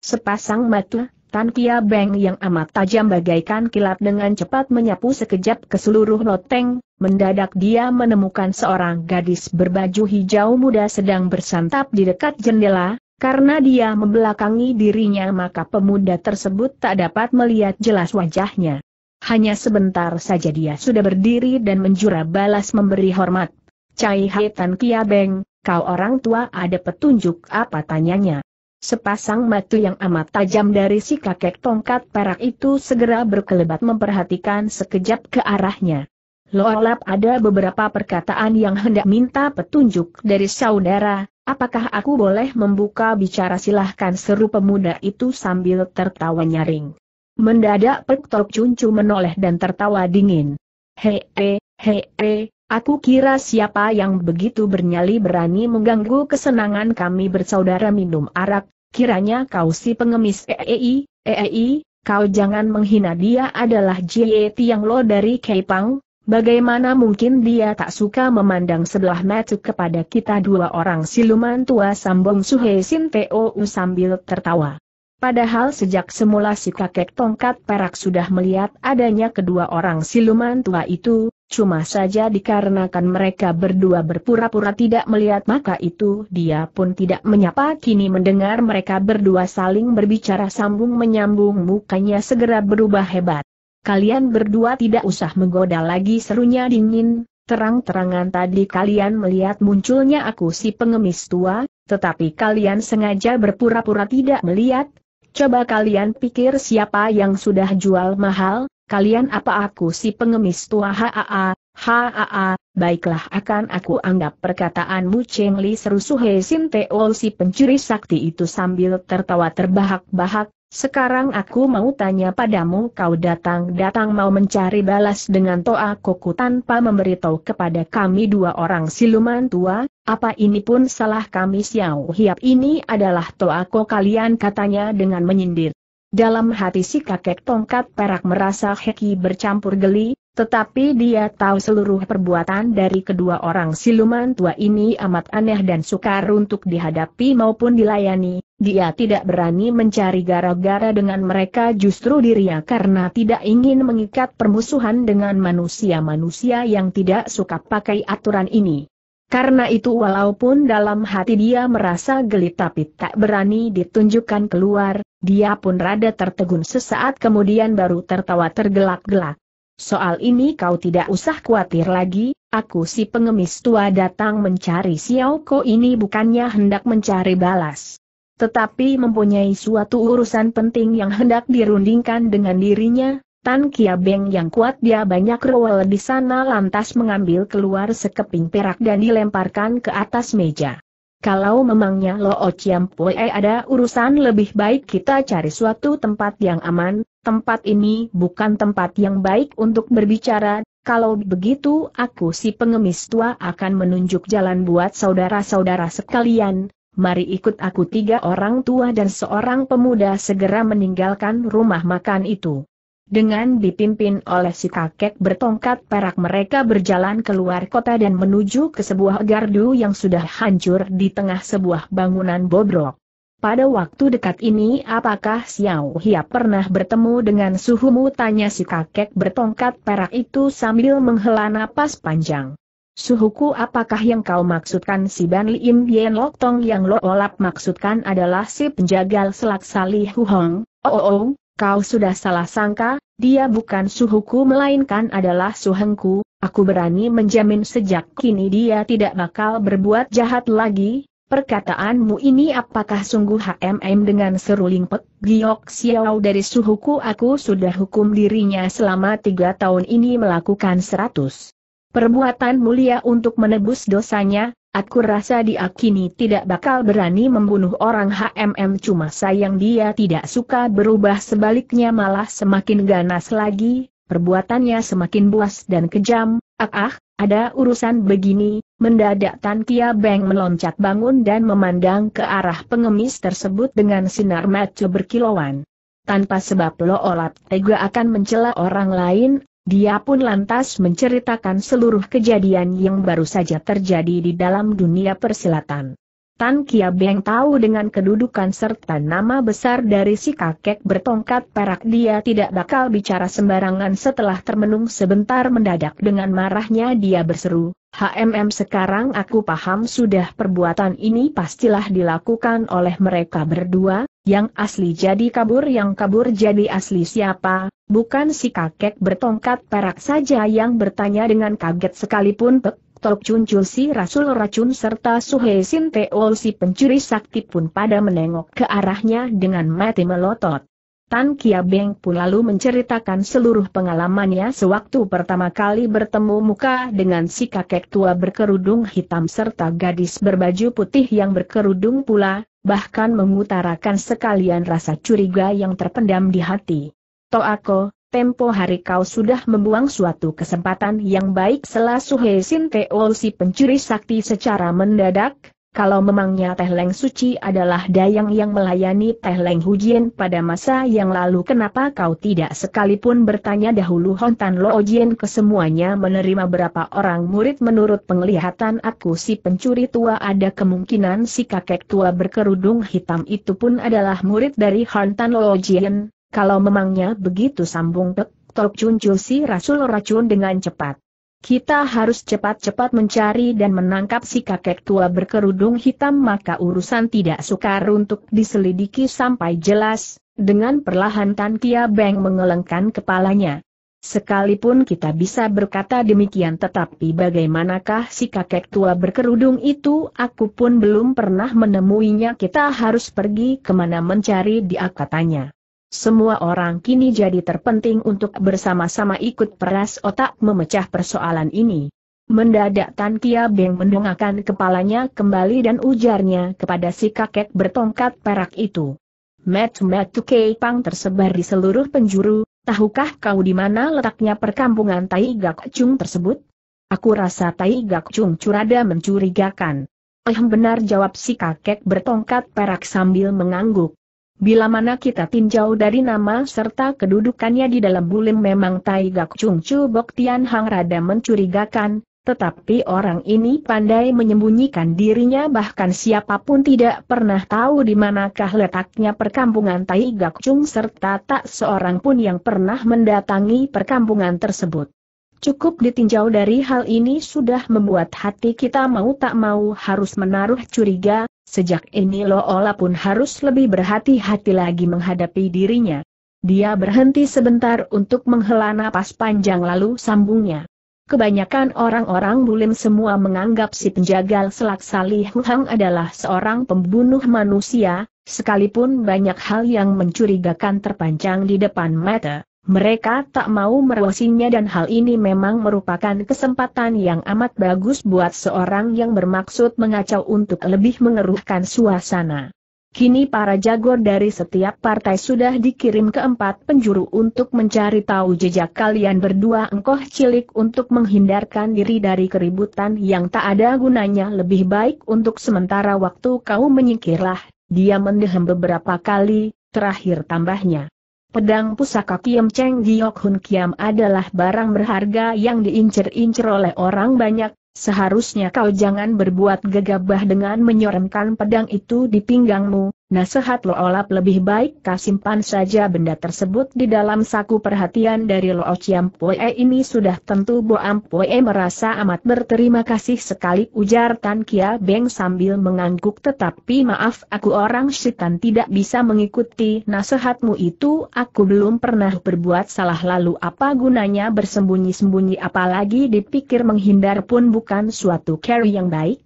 Sepasang mata, Tan Kia Beng yang amat tajam bagaikan kilat dengan cepat menyapu sekejap ke seluruh loteng, mendadak dia menemukan seorang gadis berbaju hijau muda sedang bersantap di dekat jendela, karena dia membelakangi dirinya maka pemuda tersebut tak dapat melihat jelas wajahnya. Hanya sebentar saja dia sudah berdiri dan menjura balas memberi hormat. Cai Hai Tan Kia Beng, kau orang tua ada petunjuk apa tanyanya. Sepasang mata yang amat tajam dari si kakek tongkat perak itu segera berkelebat memperhatikan sekejap ke arahnya. Loalap ada beberapa perkataan yang hendak minta petunjuk dari saudara, apakah aku boleh membuka bicara silahkan seru pemuda itu sambil tertawa nyaring. Mendadak pektok Cuncu menoleh dan tertawa dingin. Hei, eh, hei, hei, eh, aku kira siapa yang begitu bernyali berani mengganggu kesenangan kami bersaudara minum arak, Kiranya kau si pengemis EEI, eh, EEI, eh, eh, kau jangan menghina dia adalah Jie Tiang Lo dari Kepang. bagaimana mungkin dia tak suka memandang sebelah mata kepada kita dua orang siluman tua Sambung Suhe Sin Teo sambil tertawa. Padahal sejak semula si kakek tongkat perak sudah melihat adanya kedua orang siluman tua itu, Cuma saja dikarenakan mereka berdua berpura-pura tidak melihat maka itu dia pun tidak menyapa kini mendengar mereka berdua saling berbicara sambung menyambung mukanya segera berubah hebat. Kalian berdua tidak usah menggoda lagi serunya dingin, terang-terangan tadi kalian melihat munculnya aku si pengemis tua, tetapi kalian sengaja berpura-pura tidak melihat, Coba kalian pikir siapa yang sudah jual mahal, kalian apa aku si pengemis tua haa, haa, baiklah akan aku anggap perkataanmu Cheng Li seru Suhe Sim Teo si pencuri sakti itu sambil tertawa terbahak-bahak, sekarang aku mau tanya padamu kau datang-datang mau mencari balas dengan toa koku tanpa memberitahu kepada kami dua orang siluman tua, apa ini pun salah kami Xiao Hiap ini adalah toa ko kalian katanya dengan menyindir. Dalam hati si kakek tongkat perak merasa Heki bercampur geli, tetapi dia tahu seluruh perbuatan dari kedua orang siluman tua ini amat aneh dan sukar untuk dihadapi maupun dilayani, dia tidak berani mencari gara-gara dengan mereka justru dirinya karena tidak ingin mengikat permusuhan dengan manusia-manusia yang tidak suka pakai aturan ini. Karena itu walaupun dalam hati dia merasa geli tapi tak berani ditunjukkan keluar, dia pun rada tertegun sesaat kemudian baru tertawa tergelak-gelak. Soal ini kau tidak usah khawatir lagi, aku si pengemis tua datang mencari Xiao Ko ini bukannya hendak mencari balas. Tetapi mempunyai suatu urusan penting yang hendak dirundingkan dengan dirinya, Tan Kia Beng yang kuat dia banyak rewel di sana lantas mengambil keluar sekeping perak dan dilemparkan ke atas meja. Kalau memangnya Lo oh Chiam Pue ada urusan lebih baik kita cari suatu tempat yang aman, tempat ini bukan tempat yang baik untuk berbicara, kalau begitu aku si pengemis tua akan menunjuk jalan buat saudara-saudara sekalian, mari ikut aku tiga orang tua dan seorang pemuda segera meninggalkan rumah makan itu. Dengan dipimpin oleh si kakek bertongkat perak mereka berjalan keluar kota dan menuju ke sebuah gardu yang sudah hancur di tengah sebuah bangunan bobrok. Pada waktu dekat ini apakah Xiao Hia pernah bertemu dengan suhumu tanya si kakek bertongkat perak itu sambil menghela napas panjang. Suhuku apakah yang kau maksudkan si Ban Im Yen Lok Tong yang Lo Olap maksudkan adalah si penjagal selak Salih Huhong, oh, oh, oh kau sudah salah sangka, dia bukan suhuku melainkan adalah suhengku, aku berani menjamin sejak kini dia tidak bakal berbuat jahat lagi, perkataanmu ini apakah sungguh HMM dengan seruling pek giok xiao dari suhuku aku sudah hukum dirinya selama tiga tahun ini melakukan seratus. Perbuatan mulia untuk menebus dosanya, Aku rasa dia kini tidak bakal berani membunuh orang HMM cuma sayang dia tidak suka berubah sebaliknya malah semakin ganas lagi, perbuatannya semakin buas dan kejam, ah ah, ada urusan begini, mendadak Tan Kia Beng meloncat bangun dan memandang ke arah pengemis tersebut dengan sinar mata berkilauan. Tanpa sebab lo olat, tega akan mencela orang lain, dia pun lantas menceritakan seluruh kejadian yang baru saja terjadi di dalam dunia persilatan. Tan Kia Beng tahu dengan kedudukan serta nama besar dari si kakek bertongkat perak dia tidak bakal bicara sembarangan setelah termenung sebentar mendadak dengan marahnya dia berseru, HMM sekarang aku paham sudah perbuatan ini pastilah dilakukan oleh mereka berdua, yang asli jadi kabur yang kabur jadi asli siapa, bukan si kakek bertongkat perak saja yang bertanya dengan kaget sekalipun Pek Tok Cuncul si Rasul Racun serta Suhe Sinteol si pencuri sakti pun pada menengok ke arahnya dengan mati melotot. Tan Kia Beng pun lalu menceritakan seluruh pengalamannya sewaktu pertama kali bertemu muka dengan si kakek tua berkerudung hitam serta gadis berbaju putih yang berkerudung pula, bahkan mengutarakan sekalian rasa curiga yang terpendam di hati. Toako, tempo hari kau sudah membuang suatu kesempatan yang baik Selasuhe Sin si pencuri sakti secara mendadak, kalau memangnya Teh Leng Suci adalah dayang yang melayani Teh Leng Hujian pada masa yang lalu kenapa kau tidak sekalipun bertanya dahulu Hontan Lo Ojien kesemuanya menerima berapa orang murid menurut penglihatan aku si pencuri tua ada kemungkinan si kakek tua berkerudung hitam itu pun adalah murid dari Hontan Lo Ojien, kalau memangnya begitu sambung tek Tok cuncu si Rasul racun dengan cepat. Kita harus cepat-cepat mencari dan menangkap si kakek tua berkerudung hitam maka urusan tidak sukar untuk diselidiki sampai jelas, dengan perlahan Tan Kia Beng mengelengkan kepalanya. Sekalipun kita bisa berkata demikian tetapi bagaimanakah si kakek tua berkerudung itu aku pun belum pernah menemuinya kita harus pergi kemana mencari dia katanya semua orang kini jadi terpenting untuk bersama-sama ikut peras otak memecah persoalan ini. Mendadak Tan Kia Beng mendongakkan kepalanya kembali dan ujarnya kepada si kakek bertongkat perak itu. Metu-metu Pang tersebar di seluruh penjuru, tahukah kau di mana letaknya perkampungan Tai Gak Chung tersebut? Aku rasa Tai Gak Chung curada mencurigakan. Eh benar jawab si kakek bertongkat perak sambil mengangguk. Bila mana kita tinjau dari nama serta kedudukannya di dalam bulim memang Tai Gak Chung Chu Bok Tian Hang rada mencurigakan, tetapi orang ini pandai menyembunyikan dirinya bahkan siapapun tidak pernah tahu di manakah letaknya perkampungan Tai Gak Chung serta tak seorang pun yang pernah mendatangi perkampungan tersebut. Cukup ditinjau dari hal ini sudah membuat hati kita mau tak mau harus menaruh curiga, Sejak ini Loola pun harus lebih berhati-hati lagi menghadapi dirinya. Dia berhenti sebentar untuk menghela napas panjang lalu sambungnya. Kebanyakan orang-orang bulim semua menganggap si penjaga selak Salih Huang adalah seorang pembunuh manusia, sekalipun banyak hal yang mencurigakan terpanjang di depan mata. Mereka tak mau merosinya dan hal ini memang merupakan kesempatan yang amat bagus buat seorang yang bermaksud mengacau untuk lebih mengeruhkan suasana. Kini para jago dari setiap partai sudah dikirim ke empat penjuru untuk mencari tahu jejak kalian berdua engkoh cilik untuk menghindarkan diri dari keributan yang tak ada gunanya lebih baik untuk sementara waktu kau menyingkirlah, dia mendehem beberapa kali, terakhir tambahnya. Pedang pusaka Kiam Cheng Giok Hun Kiam adalah barang berharga yang diincer-incer oleh orang banyak, seharusnya kau jangan berbuat gegabah dengan menyoremkan pedang itu di pinggangmu, Nasihat Lo Olap lebih baik kasimpan saja benda tersebut di dalam saku perhatian dari Lo Chiampue ini sudah tentu Bo Ampue merasa amat berterima kasih sekali ujar Tan Kia Beng sambil mengangguk tetapi maaf aku orang syaitan tidak bisa mengikuti nasihatmu itu aku belum pernah berbuat salah lalu apa gunanya bersembunyi-sembunyi apalagi dipikir menghindar pun bukan suatu carry yang baik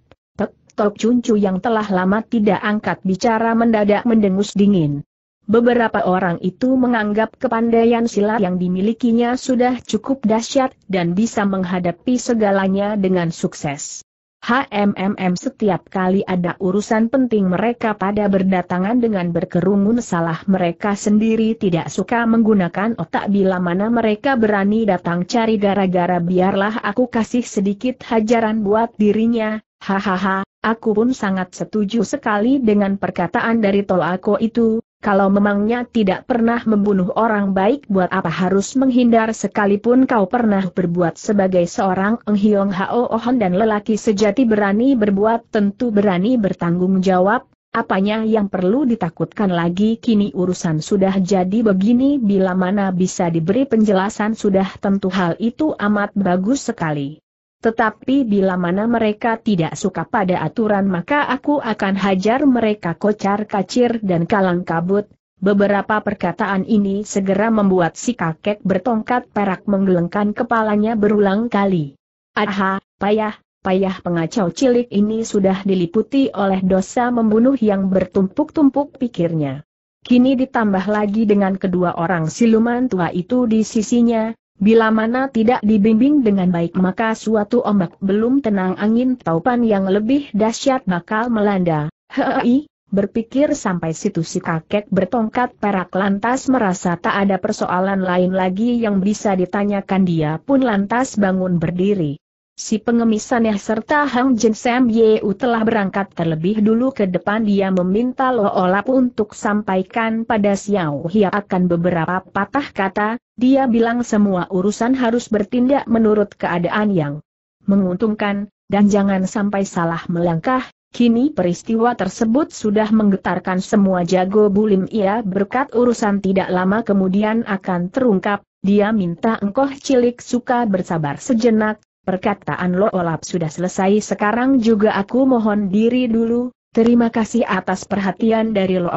Tok Chuncu yang telah lama tidak angkat bicara mendadak mendengus dingin. Beberapa orang itu menganggap kepandaian silat yang dimilikinya sudah cukup dahsyat dan bisa menghadapi segalanya dengan sukses. HMMM setiap kali ada urusan penting mereka pada berdatangan dengan berkerumun salah mereka sendiri tidak suka menggunakan otak bila mana mereka berani datang cari gara-gara biarlah aku kasih sedikit hajaran buat dirinya, hahaha, Aku pun sangat setuju sekali dengan perkataan dari Tolako itu, kalau memangnya tidak pernah membunuh orang baik buat apa harus menghindar sekalipun kau pernah berbuat sebagai seorang Enghiong Hao Ohon dan lelaki sejati berani berbuat tentu berani bertanggung jawab, apanya yang perlu ditakutkan lagi kini urusan sudah jadi begini bila mana bisa diberi penjelasan sudah tentu hal itu amat bagus sekali. Tetapi bila mana mereka tidak suka pada aturan maka aku akan hajar mereka kocar kacir dan kalang kabut. Beberapa perkataan ini segera membuat si kakek bertongkat perak menggelengkan kepalanya berulang kali. Aha, payah, payah pengacau cilik ini sudah diliputi oleh dosa membunuh yang bertumpuk-tumpuk pikirnya. Kini ditambah lagi dengan kedua orang siluman tua itu di sisinya, Bila mana tidak dibimbing dengan baik maka suatu ombak belum tenang angin taupan yang lebih dahsyat bakal melanda. Hei, berpikir sampai situ si kakek bertongkat perak lantas merasa tak ada persoalan lain lagi yang bisa ditanyakan dia pun lantas bangun berdiri. Si pengemis aneh serta Hang Jin Sam Yeu telah berangkat terlebih dulu ke depan dia meminta Lo Olap untuk sampaikan pada Xiao Hia akan beberapa patah kata, dia bilang semua urusan harus bertindak menurut keadaan yang menguntungkan, dan jangan sampai salah melangkah, kini peristiwa tersebut sudah menggetarkan semua jago bulim ia berkat urusan tidak lama kemudian akan terungkap, dia minta engkau cilik suka bersabar sejenak, Perkataan Lo Olap sudah selesai sekarang juga aku mohon diri dulu, terima kasih atas perhatian dari Lo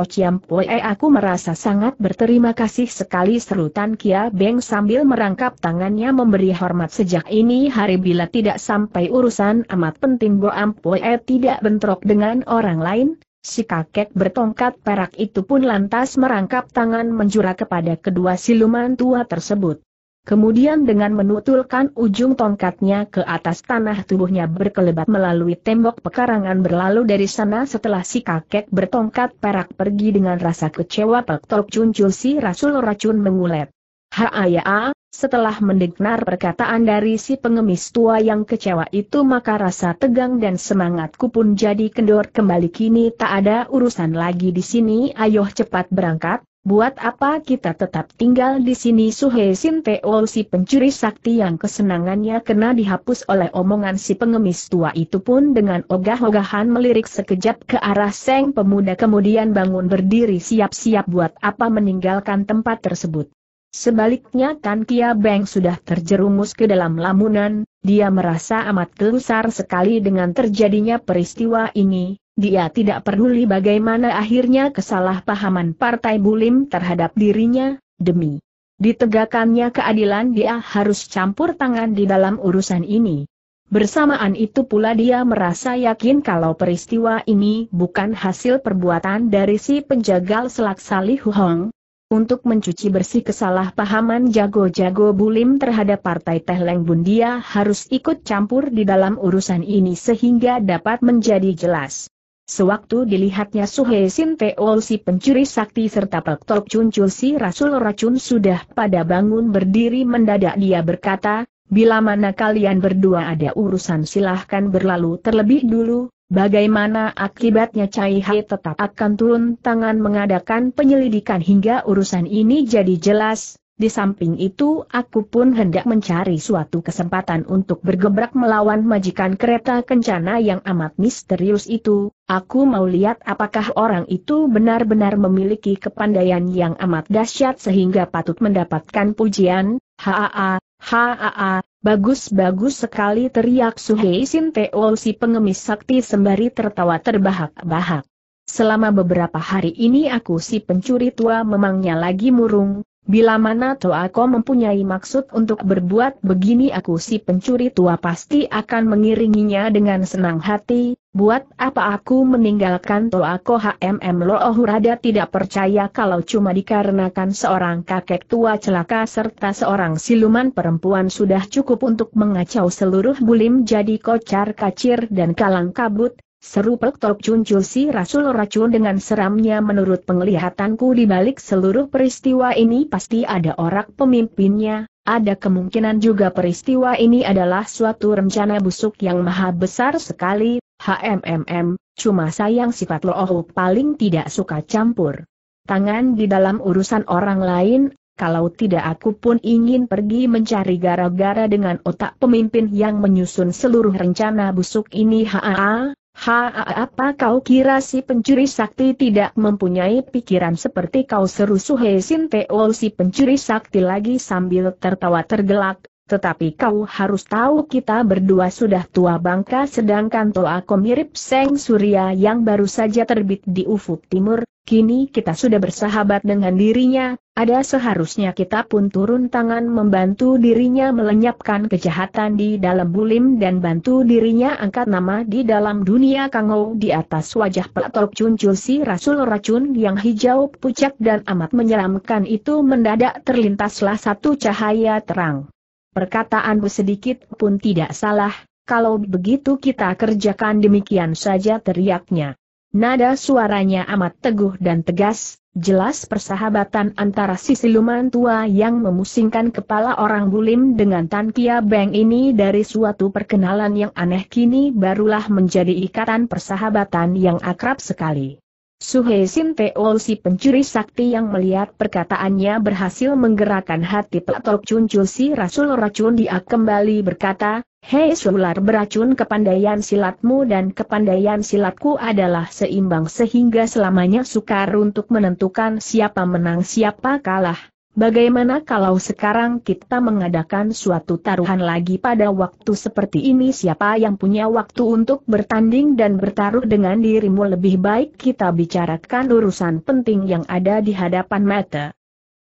poe aku merasa sangat berterima kasih sekali seru Tan Kia Beng sambil merangkap tangannya memberi hormat sejak ini hari bila tidak sampai urusan amat penting boam poe tidak bentrok dengan orang lain, Si kakek bertongkat perak itu pun lantas merangkap tangan menjura kepada kedua siluman tua tersebut. Kemudian dengan menutulkan ujung tongkatnya ke atas tanah tubuhnya berkelebat melalui tembok pekarangan berlalu dari sana setelah si kakek bertongkat perak pergi dengan rasa kecewa Pek Cuncul si Rasul Racun mengulet. Haaya, setelah mendengar perkataan dari si pengemis tua yang kecewa itu maka rasa tegang dan semangatku pun jadi kendor kembali kini tak ada urusan lagi di sini ayo cepat berangkat, Buat apa kita tetap tinggal di sini Suhe Sin Teo si pencuri sakti yang kesenangannya kena dihapus oleh omongan si pengemis tua itu pun dengan ogah-ogahan melirik sekejap ke arah Seng pemuda kemudian bangun berdiri siap-siap buat apa meninggalkan tempat tersebut. Sebaliknya Tan Kia Beng sudah terjerumus ke dalam lamunan, dia merasa amat gelisah sekali dengan terjadinya peristiwa ini, dia tidak peduli bagaimana akhirnya kesalahpahaman Partai Bulim terhadap dirinya, demi ditegakkannya keadilan dia harus campur tangan di dalam urusan ini. Bersamaan itu pula dia merasa yakin kalau peristiwa ini bukan hasil perbuatan dari si penjagal selak Salih Huhong, untuk mencuci bersih kesalahpahaman jago-jago bulim terhadap Partai Teh Leng Bundia harus ikut campur di dalam urusan ini sehingga dapat menjadi jelas. Sewaktu dilihatnya Suhe Sin Teol si pencuri sakti serta Pek Tok Chun Chul si Rasul Racun sudah pada bangun berdiri mendadak dia berkata, Bila mana kalian berdua ada urusan silahkan berlalu terlebih dulu, Bagaimana akibatnya Cai Hai tetap akan turun tangan mengadakan penyelidikan hingga urusan ini jadi jelas, di samping itu aku pun hendak mencari suatu kesempatan untuk bergebrak melawan majikan kereta kencana yang amat misterius itu, aku mau lihat apakah orang itu benar-benar memiliki kepandaian yang amat dahsyat sehingga patut mendapatkan pujian, haa, haa, Bagus-bagus sekali teriak Suhei Sinteo si pengemis sakti sembari tertawa terbahak-bahak. Selama beberapa hari ini aku si pencuri tua memangnya lagi murung, bila mana aku mempunyai maksud untuk berbuat begini aku si pencuri tua pasti akan mengiringinya dengan senang hati, Buat apa aku meninggalkan Toako HMM Loohurada tidak percaya kalau cuma dikarenakan seorang kakek tua celaka serta seorang siluman perempuan sudah cukup untuk mengacau seluruh bulim jadi kocar kacir dan kalang kabut, seru Pektok Cuncul si Rasul Racun dengan seramnya menurut penglihatanku di balik seluruh peristiwa ini pasti ada orang pemimpinnya, ada kemungkinan juga peristiwa ini adalah suatu rencana busuk yang maha besar sekali, HMMM, cuma sayang sifat oh paling tidak suka campur. Tangan di dalam urusan orang lain, kalau tidak aku pun ingin pergi mencari gara-gara dengan otak pemimpin yang menyusun seluruh rencana busuk ini haa, Ha, apa kau kira si pencuri sakti tidak mempunyai pikiran seperti kau seru Suhe Sinteol si pencuri sakti lagi sambil tertawa tergelak, tetapi kau harus tahu kita berdua sudah tua bangka sedangkan toa mirip Seng Surya yang baru saja terbit di ufuk timur, Kini kita sudah bersahabat dengan dirinya, ada seharusnya kita pun turun tangan membantu dirinya melenyapkan kejahatan di dalam bulim dan bantu dirinya angkat nama di dalam dunia kangau di atas wajah pelatok cuncul si rasul racun yang hijau pucat dan amat menyeramkan itu mendadak terlintaslah satu cahaya terang. Perkataanku sedikit pun tidak salah, kalau begitu kita kerjakan demikian saja teriaknya. Nada suaranya amat teguh dan tegas, jelas persahabatan antara si siluman tua yang memusingkan kepala orang bulim dengan Tan Kia Beng ini dari suatu perkenalan yang aneh kini barulah menjadi ikatan persahabatan yang akrab sekali. Suhe Sin Teol si pencuri sakti yang melihat perkataannya berhasil menggerakkan hati Tok Chun Chul si Rasul Racun dia kembali berkata, Hei Sular beracun kepandaian silatmu dan kepandaian silatku adalah seimbang sehingga selamanya sukar untuk menentukan siapa menang siapa kalah. Bagaimana kalau sekarang kita mengadakan suatu taruhan lagi pada waktu seperti ini siapa yang punya waktu untuk bertanding dan bertaruh dengan dirimu lebih baik kita bicarakan urusan penting yang ada di hadapan mata.